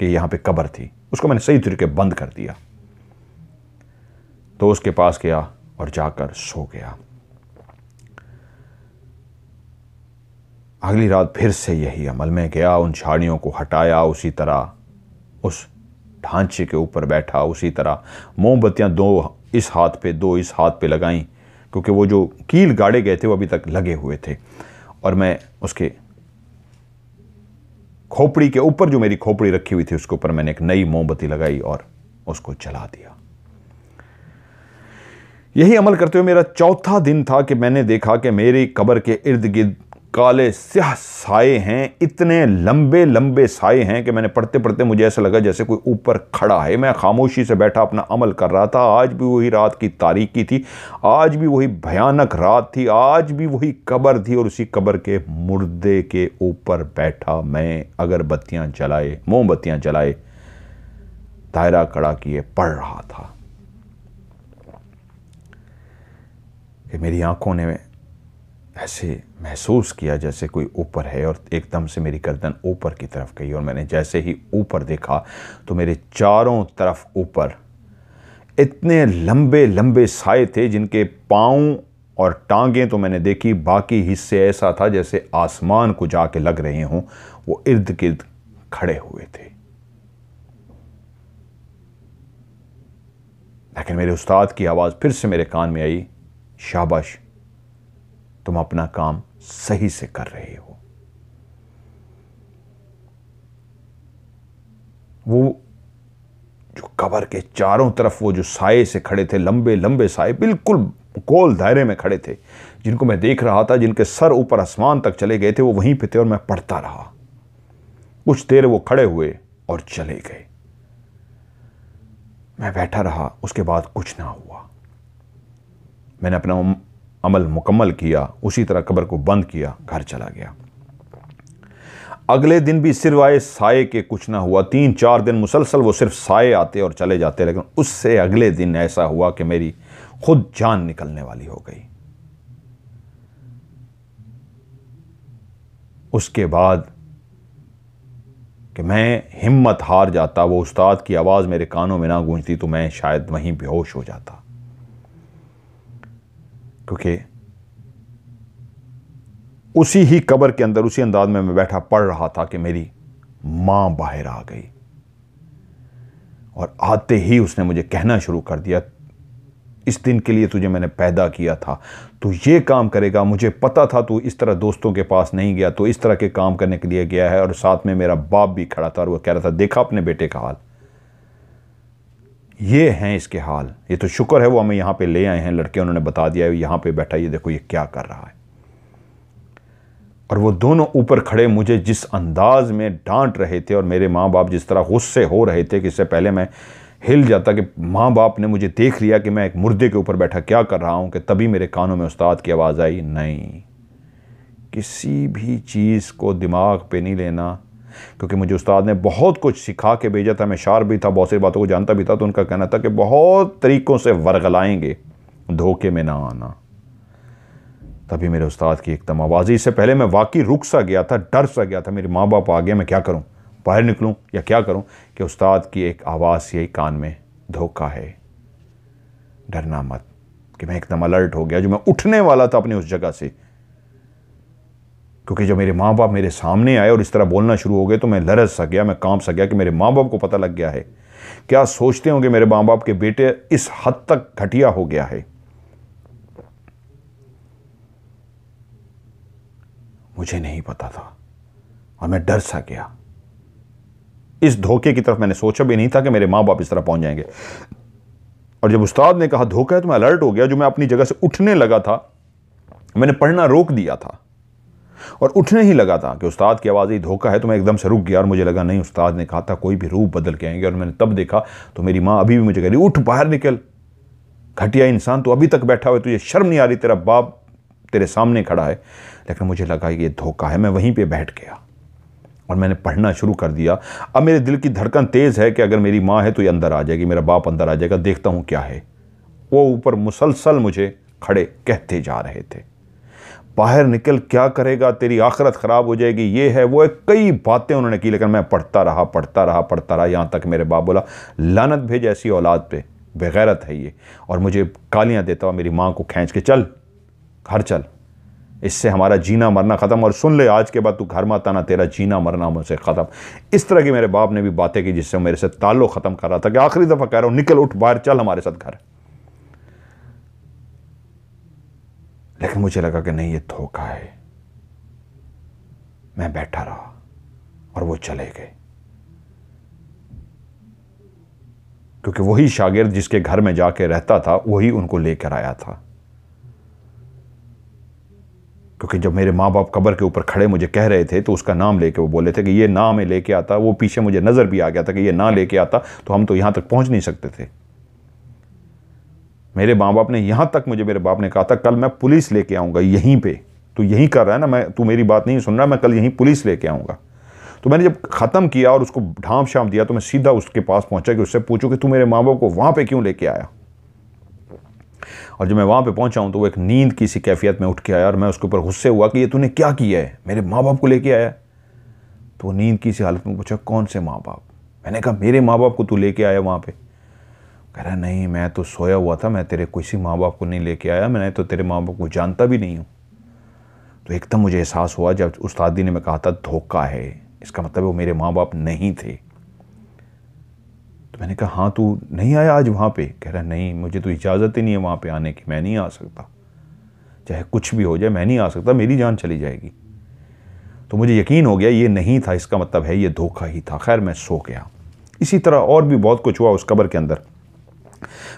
कि यहाँ पर कबर थी उसको मैंने सही तरीके बंद कर दिया तो उसके पास गया और जाकर सो गया अगली रात फिर से यही अमल में गया उन झाड़ियों को हटाया उसी तरह उस ढांचे के ऊपर बैठा उसी तरह मोमबत्तियाँ दो इस हाथ पे दो इस हाथ पे लगाई क्योंकि वो जो कील गाड़े गए थे वो अभी तक लगे हुए थे और मैं उसके खोपड़ी के ऊपर जो मेरी खोपड़ी रखी हुई थी उसके ऊपर मैंने एक नई मोमबत्ती लगाई और उसको चला दिया यही अमल करते हुए मेरा चौथा दिन था कि मैंने देखा कि मेरी कब्र के इर्द गिर्द काले स्याह साए हैं इतने लंबे लंबे साए हैं कि मैंने पढ़ते पढ़ते मुझे ऐसा लगा जैसे कोई ऊपर खड़ा है मैं खामोशी से बैठा अपना अमल कर रहा था आज भी वही रात की तारीकी थी आज भी वही भयानक रात थी आज भी वही कब्र थी और उसी कब्र के मुर्दे के ऊपर बैठा मैं अगरबत्तियाँ जलाए मोमबत्तियाँ जलाए दायरा खड़ा किए पढ़ रहा था कि मेरी आंखों ने ऐसे महसूस किया जैसे कोई ऊपर है और एकदम से मेरी गर्दन ऊपर की तरफ गई और मैंने जैसे ही ऊपर देखा तो मेरे चारों तरफ ऊपर इतने लंबे लंबे साए थे जिनके पाँव और टांगें तो मैंने देखी बाकी हिस्से ऐसा था जैसे आसमान को जाके लग रहे हों वो इर्द गिर्द खड़े हुए थे लेकिन मेरे उस्ताद की आवाज़ फिर से मेरे कान में आई शाबाश तुम अपना काम सही से कर रहे हो वो जो कबर के चारों तरफ वो जो साए से खड़े थे लंबे लंबे साए बिल्कुल गोल दायरे में खड़े थे जिनको मैं देख रहा था जिनके सर ऊपर आसमान तक चले गए थे वो वहीं पे थे और मैं पढ़ता रहा कुछ देर वो खड़े हुए और चले गए मैं बैठा रहा उसके बाद कुछ ना हुआ मैंने अपना अमल मुकम्मल किया उसी तरह कब्र को बंद किया घर चला गया अगले दिन भी आए साए के कुछ ना हुआ तीन चार दिन मुसलसल वो सिर्फ साए आते और चले जाते लेकिन उससे अगले दिन ऐसा हुआ कि मेरी खुद जान निकलने वाली हो गई उसके बाद कि मैं हिम्मत हार जाता वो उस्ताद की आवाज़ मेरे कानों में ना गूंजती तो मैं शायद वहीं बेहोश हो जाता क्योंकि उसी ही कब्र के अंदर उसी अंदाज में मैं बैठा पढ़ रहा था कि मेरी मां बाहर आ गई और आते ही उसने मुझे कहना शुरू कर दिया इस दिन के लिए तुझे मैंने पैदा किया था तू ये काम करेगा मुझे पता था तू इस तरह दोस्तों के पास नहीं गया तो इस तरह के काम करने के लिए गया है और साथ में मेरा बाप भी खड़ा था और वो कह रहा था देखा अपने बेटे का हाल ये हैं इसके हाल ये तो शुक्र है वो हमें यहाँ पे ले आए हैं लड़के उन्होंने बता दिया है यहाँ पे बैठा ये देखो ये क्या कर रहा है और वो दोनों ऊपर खड़े मुझे जिस अंदाज में डांट रहे थे और मेरे माँ बाप जिस तरह गुस्से हो रहे थे कि इससे पहले मैं हिल जाता कि माँ बाप ने मुझे देख लिया कि मैं एक मुर्दे के ऊपर बैठा क्या कर रहा हूँ कि तभी मेरे कानों में उस्ताद की आवाज़ आई नहीं किसी भी चीज़ को दिमाग पे नहीं लेना क्योंकि मुझे उस्ताद ने बहुत कुछ सिखा के भेजा था मैं शार भी था बहुत सी बातों को जानता भी था तो उनका कहना था कि बहुत तरीक़ों से वरगलाएंगे धोखे में ना आना तभी मेरे उस्ताद की एक तमावाजी इससे पहले मैं वाकई रुक सा गया था डर सा गया था मेरे माँ बाप आ गया मैं क्या करूँ बाहर निकलूँ या क्या करूँ कि उस्ताद की एक आवाज़ यही कान में धोखा है डरना मत कि मैं एकदम अलर्ट हो गया जो मैं उठने वाला था अपनी उस जगह से क्योंकि जब मेरे माँ बाप मेरे सामने आए और इस तरह बोलना शुरू हो गए तो मैं लरज सक गया मैं कांप सा गया कि मेरे माँ बाप को पता लग गया है क्या सोचते होंगे मेरे माँ बाप के बेटे इस हद तक घटिया हो गया है मुझे नहीं पता था और मैं डर सा गया इस धोखे की तरफ मैंने सोचा भी नहीं था कि मेरे माँ बाप इस तरह पहुंच जाएंगे और जब उस्ताद ने कहा धोखा है तो मैं अलर्ट हो गया जो मैं अपनी जगह से उठने लगा था मैंने पढ़ना रोक दिया था और उठने ही लगा था कि उस्ताद की आवाज़ ही धोखा है तो मैं एकदम से रुक गया और मुझे लगा नहीं उस्ताद ने कहा था कोई भी रूप बदल के आएंगे और मैंने तब देखा तो मेरी माँ अभी भी मुझे कह रही उठ बाहर निकल घटिया इंसान तो अभी तक बैठा हुआ तो तुझे शर्म नहीं आ रही तेरा बाप तेरे सामने खड़ा है लेकिन मुझे लगा ये धोखा है मैं वहीं पर बैठ गया और मैंने पढ़ना शुरू कर दिया अब मेरे दिल की धड़कन तेज़ है कि अगर मेरी माँ है तो ये अंदर आ जाएगी मेरा बाप अंदर आ जाएगा देखता हूँ क्या है वो ऊपर मुसलसल मुझे खड़े कहते जा रहे थे बाहर निकल क्या करेगा तेरी आखरत ख़राब हो जाएगी ये है वो है कई बातें उन्होंने की लेकिन मैं पढ़ता रहा पढ़ता रहा पढ़ता रहा यहाँ तक मेरे बाप बोला लानत भेज ऐसी औलाद पे बेगैरत है ये और मुझे गालियाँ देता हुआ मेरी माँ को खींच के चल घर चल इससे हमारा जीना मरना ख़त्म और सुन ले आज के बाद तू घर मत ना तेरा जीना मरना मुझसे ख़त्म इस तरह की मेरे बाप ने भी बातें की जिससे मेरे से ताल्लुक़ ख़त्म कर रहा था कि आखिरी दफ़ा कह रहा हूँ निकल उठ बाहर चल हमारे साथ घर लेकिन मुझे लगा कि नहीं ये धोखा है मैं बैठा रहा और वो चले गए क्योंकि वही शागिर्द जिसके घर में जाके रहता था वही उनको लेकर आया था क्योंकि जब मेरे माँ बाप कब्र के ऊपर खड़े मुझे कह रहे थे तो उसका नाम लेके वो बोले थे कि ये नाम है लेके आता वो पीछे मुझे नज़र भी आ गया था कि ये ना लेके आता तो हम तो यहाँ तक पहुँच नहीं सकते थे मेरे माँ बाप ने यहाँ तक मुझे मेरे बाप ने कहा था कल मैं पुलिस लेके आऊँगा यहीं पे तू यहीं कर रहा है ना मैं तू मेरी बात नहीं सुन रहा मैं कल यहीं पुलिस लेके आऊँगा तो मैंने जब ख़त्म किया और उसको ढांप शाम दिया तो मैं सीधा उसके पास पहुँचा कि उससे पूछूँ कि तू मेरे माँ बाप को वहाँ पर क्यों लेके आया और जब मैं वहाँ पर पहुँचा हूँ तो वो एक नींद की सी कैफियत में उठ के आया और मैं उसके ऊपर गुस्से हुआ कि ये तूने क्या किया है मेरे माँ बाप को लेके आया तो नींद की सी हालत में पूछा कौन से माँ बाप मैंने कहा मेरे माँ बाप को तू लेके आया वहाँ पे कह रहा नहीं मैं तो सोया हुआ था मैं तेरे किसी माँ बाप को नहीं लेके आया मैंने तो तेरे माँ बाप को जानता भी नहीं हूँ तो एकदम मुझे एहसास हुआ जब उस्तादी ने मैं कहा था धोखा है इसका मतलब वो मेरे माँ बाप नहीं थे तो मैंने कहा हाँ तू नहीं आया आज वहाँ पे कह रहा नहीं मुझे तो इजाज़त ही नहीं है वहाँ पे आने की मैं नहीं आ सकता चाहे कुछ भी हो जाए मैं नहीं आ सकता मेरी जान चली जाएगी तो मुझे यकीन हो गया ये नहीं था इसका मतलब है ये धोखा ही था खैर मैं सो गया इसी तरह और भी बहुत कुछ हुआ उस कबर के अंदर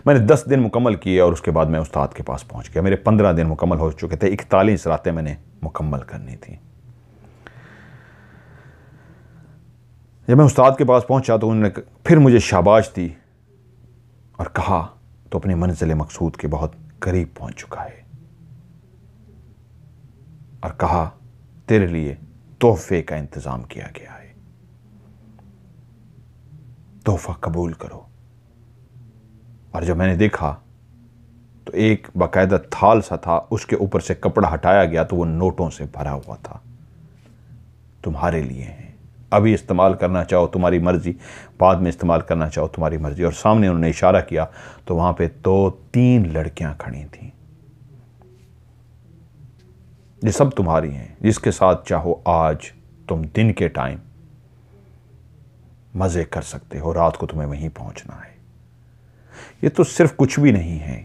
मैंने दस दिन मुकम्मल किए और उसके बाद मैं उस्ताद के पास पहुंच गया मेरे पंद्रह दिन मुकम्मल हो चुके थे इकतालीस रातें मैंने मुकम्मल करनी थी जब मैं उस्ताद के पास पहुंचा तो उन्होंने फिर मुझे शाबाश दी और कहा तो अपने मंजिल मकसूद के बहुत करीब पहुंच चुका है और कहा तेरे लिए तोहफे का इंतज़ाम किया गया है तोहफा कबूल करो और जब मैंने देखा तो एक बाकायदा थाल सा था उसके ऊपर से कपड़ा हटाया गया तो वो नोटों से भरा हुआ था तुम्हारे लिए हैं अभी इस्तेमाल करना चाहो तुम्हारी मर्ज़ी बाद में इस्तेमाल करना चाहो तुम्हारी मर्ज़ी और सामने उन्होंने इशारा किया तो वहाँ पे दो तीन लड़कियाँ खड़ी थी ये सब तुम्हारी हैं जिसके साथ चाहो आज तुम दिन के टाइम मज़े कर सकते हो रात को तुम्हें वहीं पहुँचना है ये तो सिर्फ कुछ भी नहीं है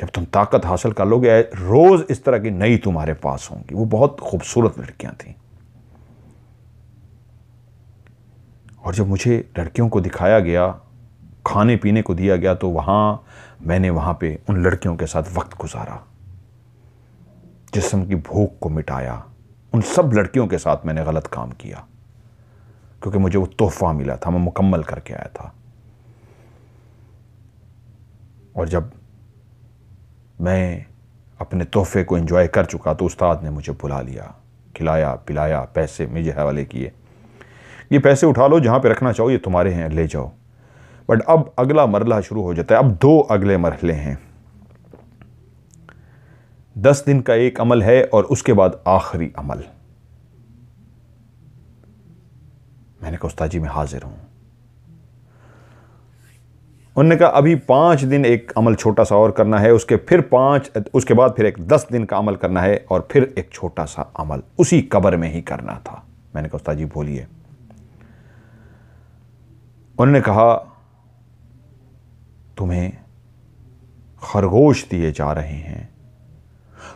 जब तुम ताकत हासिल कर लोगे रोज़ इस तरह की नई तुम्हारे पास होंगी वो बहुत खूबसूरत लड़कियां थी और जब मुझे लड़कियों को दिखाया गया खाने पीने को दिया गया तो वहां मैंने वहां पे उन लड़कियों के साथ वक्त गुजारा जिसम की भूख को मिटाया उन सब लड़कियों के साथ मैंने गलत काम किया क्योंकि मुझे वो तोहफ़ा मिला था मैं मुकम्मल करके आया था और जब मैं अपने तोहफे को एंजॉय कर चुका तो उस्ताद ने मुझे बुला लिया खिलाया पिलाया पैसे मुझे हवाले किए ये पैसे उठा लो जहाँ पे रखना चाहो ये तुम्हारे हैं ले जाओ बट अब अगला मरला शुरू हो जाता है अब दो अगले मरहले हैं दस दिन का एक अमल है और उसके बाद आखिरी अमल मैंने कहा उस्ताद जी मैं हाजिर हूँ उन्होंने कहा अभी पाँच दिन एक अमल छोटा सा और करना है उसके फिर पाँच उसके बाद फिर एक दस दिन का अमल करना है और फिर एक छोटा सा अमल उसी कबर में ही करना था मैंने कहा उस्ताद जी बोलिए उन्होंने कहा तुम्हें खरगोश दिए जा रहे हैं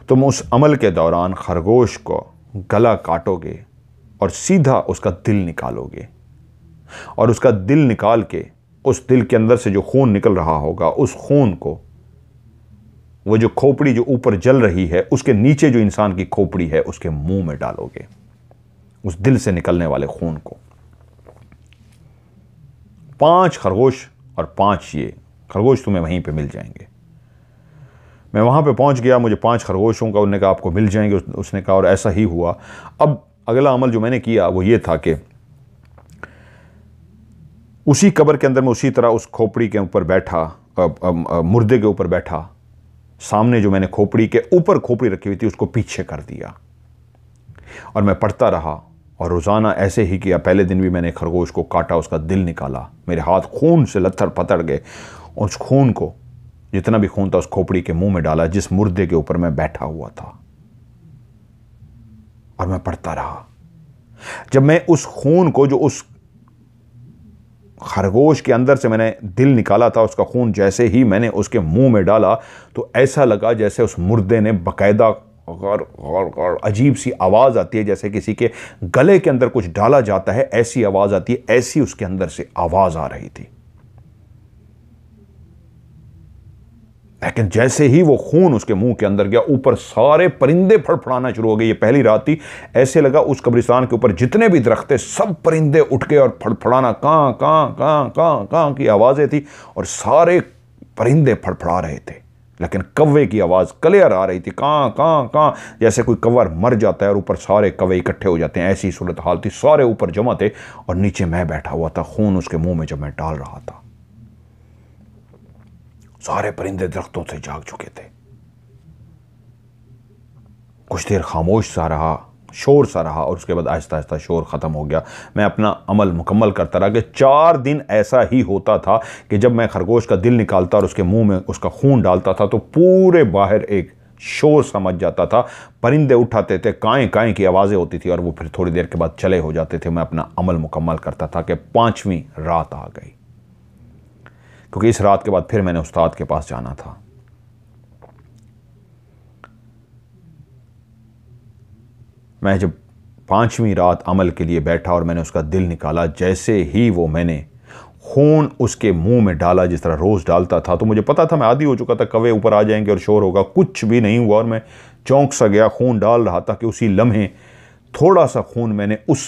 तुम उस अमल के दौरान खरगोश को गला काटोगे और सीधा उसका दिल निकालोगे और उसका दिल निकाल के उस दिल के अंदर से जो खून निकल रहा होगा उस खून को वो जो खोपड़ी जो ऊपर जल रही है उसके नीचे जो इंसान की खोपड़ी है उसके मुंह में डालोगे उस दिल से निकलने वाले खून को पांच खरगोश और पांच ये खरगोश तुम्हें वहीं पे मिल जाएंगे मैं वहां पे पहुंच गया मुझे पांच खरगोशों का उन्होंने कहा आपको मिल जाएंगे उसने कहा और ऐसा ही हुआ अब अगला अमल जो मैंने किया वो ये था कि उसी कब्र के अंदर में उसी तरह उस खोपड़ी के ऊपर बैठा मुर्दे के ऊपर बैठा सामने जो मैंने खोपड़ी के ऊपर खोपड़ी रखी हुई थी उसको पीछे कर दिया और मैं पढ़ता रहा और रोज़ाना ऐसे ही किया पहले दिन भी मैंने खरगोश को काटा उसका दिल निकाला मेरे हाथ खून से लत्थर पतड़ गए उस खून को जितना भी खून था उस खोपड़ी के मुंह में डाला जिस मुर्दे के ऊपर मैं बैठा हुआ था और मैं पढ़ता रहा जब मैं उस खून को जो उस खरगोश के अंदर से मैंने दिल निकाला था उसका खून जैसे ही मैंने उसके मुंह में डाला तो ऐसा लगा जैसे उस मुर्दे ने बकायदा गौर गौर गौर अजीब सी आवाज़ आती है जैसे किसी के गले के अंदर कुछ डाला जाता है ऐसी आवाज़ आती है ऐसी उसके अंदर से आवाज़ आ रही थी लेकिन जैसे ही वो खून उसके मुंह के अंदर गया ऊपर सारे परिंदे फड़फड़ाना शुरू हो गए ये पहली रात थी ऐसे लगा उस कब्रिस्तान के ऊपर जितने भी दरख्त थे सब परिंदे उठ गए और फड़फड़ाना कहाँ कहाँ कहाँ कहाँ कहाँ की आवाज़ें थी और सारे परिंदे फड़फड़ा रहे थे लेकिन कवे की आवाज़ क्लियर आ रही थी कहाँ कहाँ कहाँ जैसे कोई कवर मर जाता है और ऊपर सारे कवे इकट्ठे हो जाते हैं ऐसी सूरत हाल थी सारे ऊपर जमा थे और नीचे मैं बैठा हुआ था खून उसके मुंह में जब मैं डाल रहा था सारे परिंदे दरख्तों से जाग चुके थे कुछ देर खामोश सा रहा शोर सा रहा और उसके बाद आहिस्ता आहिस्ता शोर ख़त्म हो गया मैं अपना अमल मुकम्मल करता रहा कि चार दिन ऐसा ही होता था कि जब मैं खरगोश का दिल निकालता और उसके मुंह में उसका खून डालता था तो पूरे बाहर एक शोर समझ जाता था परिंदे उठाते थे काएँ काएँ की आवाज़ें होती थी और वो फिर थोड़ी देर के बाद चले हो जाते थे मैं अपना अमल मुकम्मल करता था कि पाँचवीं रात आ गई क्योंकि इस रात के बाद फिर मैंने उस्ताद के पास जाना था मैं जब पांचवी रात अमल के लिए बैठा और मैंने उसका दिल निकाला जैसे ही वो मैंने खून उसके मुंह में डाला जिस तरह रोज़ डालता था तो मुझे पता था मैं आदि हो चुका था कवे ऊपर आ जाएंगे और शोर होगा कुछ भी नहीं हुआ और मैं चौंक सा गया खून डाल रहा था कि उसी लम्हे थोड़ा सा खून मैंने उस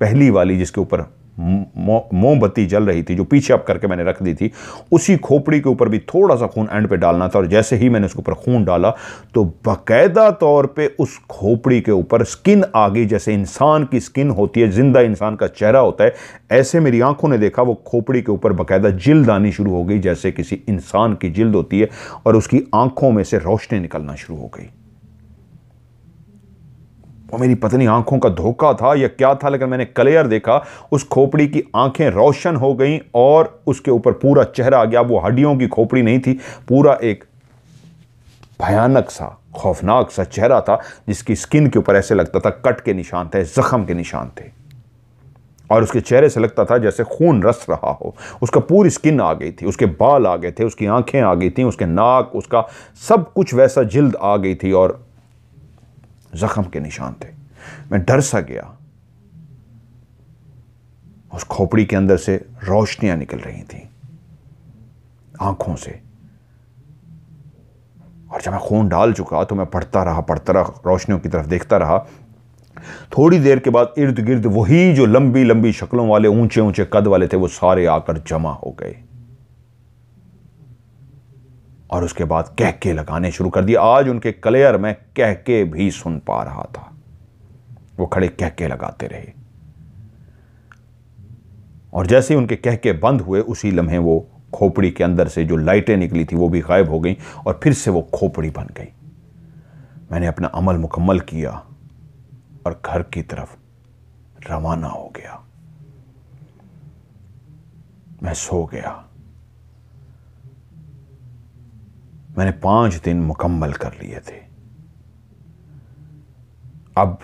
पहली वाली जिसके ऊपर मोमबत्ती जल रही थी जो पीछे अप करके मैंने रख दी थी उसी खोपड़ी के ऊपर भी थोड़ा सा खून एंड पे डालना था और जैसे ही मैंने उसके ऊपर खून डाला तो बाकायदा तौर पे उस खोपड़ी के ऊपर स्किन आ गई जैसे इंसान की स्किन होती है जिंदा इंसान का चेहरा होता है ऐसे मेरी आंखों ने देखा वो खोपड़ी के ऊपर बाकायदा जिल्द आनी शुरू हो गई जैसे किसी इंसान की जिल्द होती है और उसकी आंखों में से रोशनी निकलना शुरू हो गई वो मेरी पत्नी आंखों का धोखा था या क्या था लेकिन मैंने क्लियर देखा उस खोपड़ी की आंखें रोशन हो गईं और उसके ऊपर पूरा चेहरा आ गया वो हड्डियों की खोपड़ी नहीं थी पूरा एक भयानक सा खौफनाक सा चेहरा था जिसकी स्किन के ऊपर ऐसे लगता था कट के निशान थे जख्म के निशान थे और उसके चेहरे से लगता था जैसे खून रस रहा हो उसका पूरी स्किन आ गई थी उसके बाल आ गए थे उसकी आंखें आ गई थी उसके नाक उसका सब कुछ वैसा जिल्द आ गई थी और जख्म के निशान थे मैं डर सा गया उस खोपड़ी के अंदर से रोशनियां निकल रही थी आंखों से और जब मैं खून डाल चुका तो मैं पढ़ता रहा पढ़ता रहा रोशनियों की तरफ देखता रहा थोड़ी देर के बाद इर्द गिर्द वही जो लंबी लंबी शक्लों वाले ऊंचे ऊंचे कद वाले थे वो सारे आकर जमा हो गए और उसके बाद कहके लगाने शुरू कर दिए आज उनके क्लेयर में कहके भी सुन पा रहा था वो खड़े कहके लगाते रहे और जैसे ही उनके कहके बंद हुए उसी लम्हे वो खोपड़ी के अंदर से जो लाइटें निकली थी वो भी गायब हो गई और फिर से वो खोपड़ी बन गई मैंने अपना अमल मुकम्मल किया और घर की तरफ रवाना हो गया मैं सो गया मैंने पांच दिन मुकम्मल कर लिए थे अब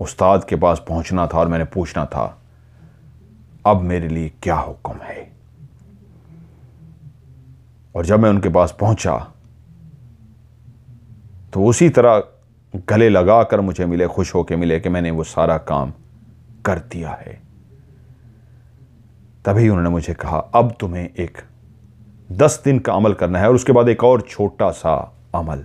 उस्ताद के पास पहुंचना था और मैंने पूछना था अब मेरे लिए क्या हुक्म है और जब मैं उनके पास पहुंचा तो उसी तरह गले लगा कर मुझे मिले खुश होकर मिले कि मैंने वो सारा काम कर दिया है तभी उन्होंने मुझे कहा अब तुम्हें एक दस दिन का अमल करना है और उसके बाद एक और छोटा सा अमल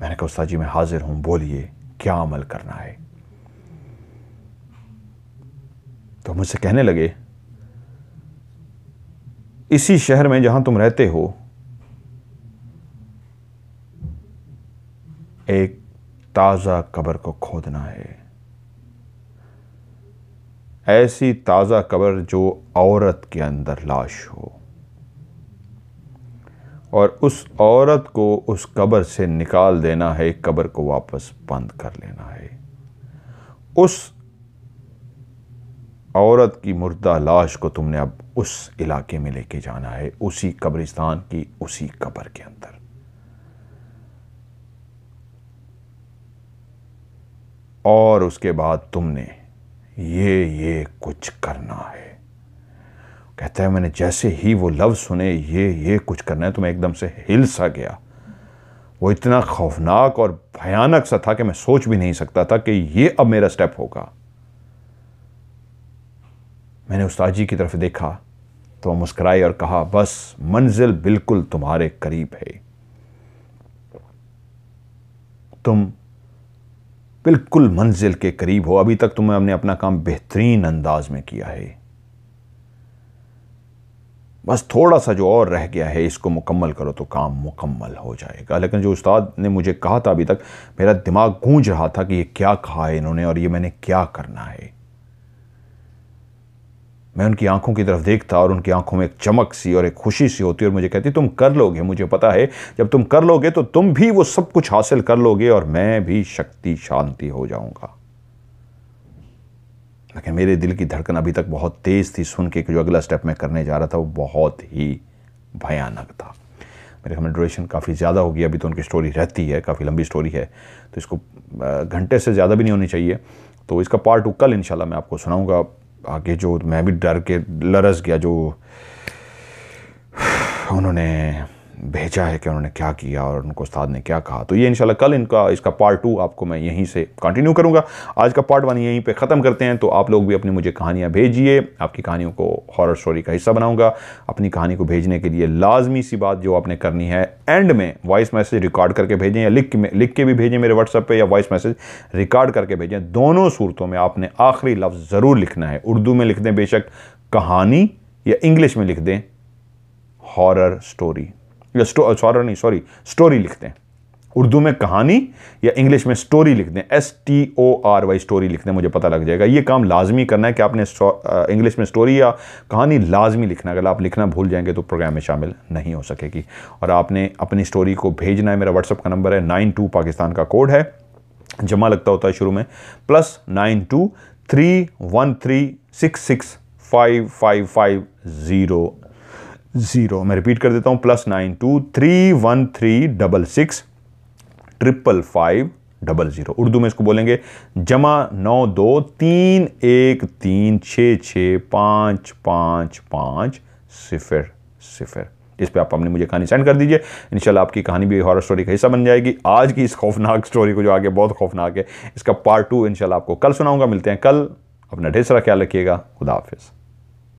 मैंने कहा उस्ताद जी मैं हाजिर हूं बोलिए क्या अमल करना है तो मुझसे कहने लगे इसी शहर में जहां तुम रहते हो एक ताज़ा कबर को खोदना है ऐसी ताज़ा कब्र जो औरत के अंदर लाश हो और उस औरत को उस कब्र से निकाल देना है कब्र को वापस बंद कर लेना है उस औरत की मुर्दा लाश को तुमने अब उस इलाके में लेके जाना है उसी कब्रिस्तान की उसी कब्र के अंदर और उसके बाद तुमने ये ये कुछ करना है कहता है मैंने जैसे ही वो लव सुने ये ये कुछ करना है तो मैं एकदम से हिल सा गया वो इतना खौफनाक और भयानक सा था कि मैं सोच भी नहीं सकता था कि ये अब मेरा स्टेप होगा मैंने उस्ताद जी की तरफ देखा तो वह और कहा बस मंजिल बिल्कुल तुम्हारे करीब है तुम बिल्कुल मंजिल के करीब हो अभी तक तुम्हें हमने अपना काम बेहतरीन अंदाज में किया है बस थोड़ा सा जो और रह गया है इसको मुकम्मल करो तो काम मुकम्मल हो जाएगा लेकिन जो उस्ताद ने मुझे कहा था अभी तक मेरा दिमाग गूंज रहा था कि ये क्या कहा है इन्होंने और ये मैंने क्या करना है मैं उनकी आंखों की तरफ देखता और उनकी आंखों में एक चमक सी और एक खुशी सी होती और मुझे कहती तुम कर लोगे मुझे पता है जब तुम कर लोगे तो तुम भी वो सब कुछ हासिल कर लोगे और मैं भी शक्ति शांति हो जाऊंगा लेकिन मेरे दिल की धड़कन अभी तक बहुत तेज़ थी सुन के जो अगला स्टेप मैं करने जा रहा था वो बहुत ही भयानक था मेरे ख्याल में ड्यूरेशन काफ़ी ज़्यादा होगी अभी तो उनकी स्टोरी रहती है काफ़ी लंबी स्टोरी है तो इसको घंटे से ज़्यादा भी नहीं होनी चाहिए तो इसका पार्ट टू कल इनशाला मैं आपको सुनाऊंगा आगे जो मैं भी डर के लरस गया जो उन्होंने भेजा है कि उन्होंने क्या किया और उनको उस्ताद ने क्या कहा तो ये इंशाल्लाह कल इनका इसका पार्ट टू आपको मैं यहीं से कंटिन्यू करूँगा आज का पार्ट वन यहीं पे ख़त्म करते हैं तो आप लोग भी अपनी मुझे कहानियाँ भेजिए आपकी कहानियों को हॉरर स्टोरी का हिस्सा बनाऊँगा अपनी कहानी को भेजने के लिए लाजमी सी बात जो आपने करनी है एंड में वॉइस मैसेज रिकॉर्ड करके भेजें या लिख में लिख के भी भेजें मेरे व्हाट्सएप पर या वॉइस मैसेज रिकॉर्ड करके भेजें दोनों सूरतों में आपने आखिरी लफ्ज़ ज़रूर लिखना है उर्दू में लिख दें बेशक कहानी या इंग्लिश में लिख दें हॉरर स्टोरी या सॉरी uh, नहीं सॉरी स्टोरी लिखते हैं उर्दू में कहानी या इंग्लिश में स्टोरी लिख दें S T O R Y story लिख दें मुझे पता लग जाएगा ये काम लाजमी करना है कि आपने uh, इंग्लिश में स्टोरी या कहानी लाजमी लिखना अगर आप लिखना भूल जाएंगे तो प्रोग्राम में शामिल नहीं हो सकेगी और आपने अपनी स्टोरी को भेजना है मेरा व्हाट्सअप का नंबर है नाइन टू पाकिस्तान का कोड है जमा लगता होता है शुरू में plus nine two three one three six six five five five zero zero मैं रिपीट कर देता हूं plus nine two three one three double six triple five double zero Urdu में इसको बोलेंगे जमा नौ दो तीन एक तीन छ छ पाँच पाँच पाँच सिफिर सिफिर इस पर आप अपने मुझे कहानी सेंड कर दीजिए इंशाल्लाह आपकी कहानी भी हॉरर स्टोरी का हिस्सा बन जाएगी आज की इस खौफनाक स्टोरी को जो आगे बहुत खौफनाक है इसका पार्ट टू इंशाल्लाह आपको कल सुनाऊंगा मिलते हैं कल अपना ढेर सारा ख्याल रखिएगा खुदा हाफिज़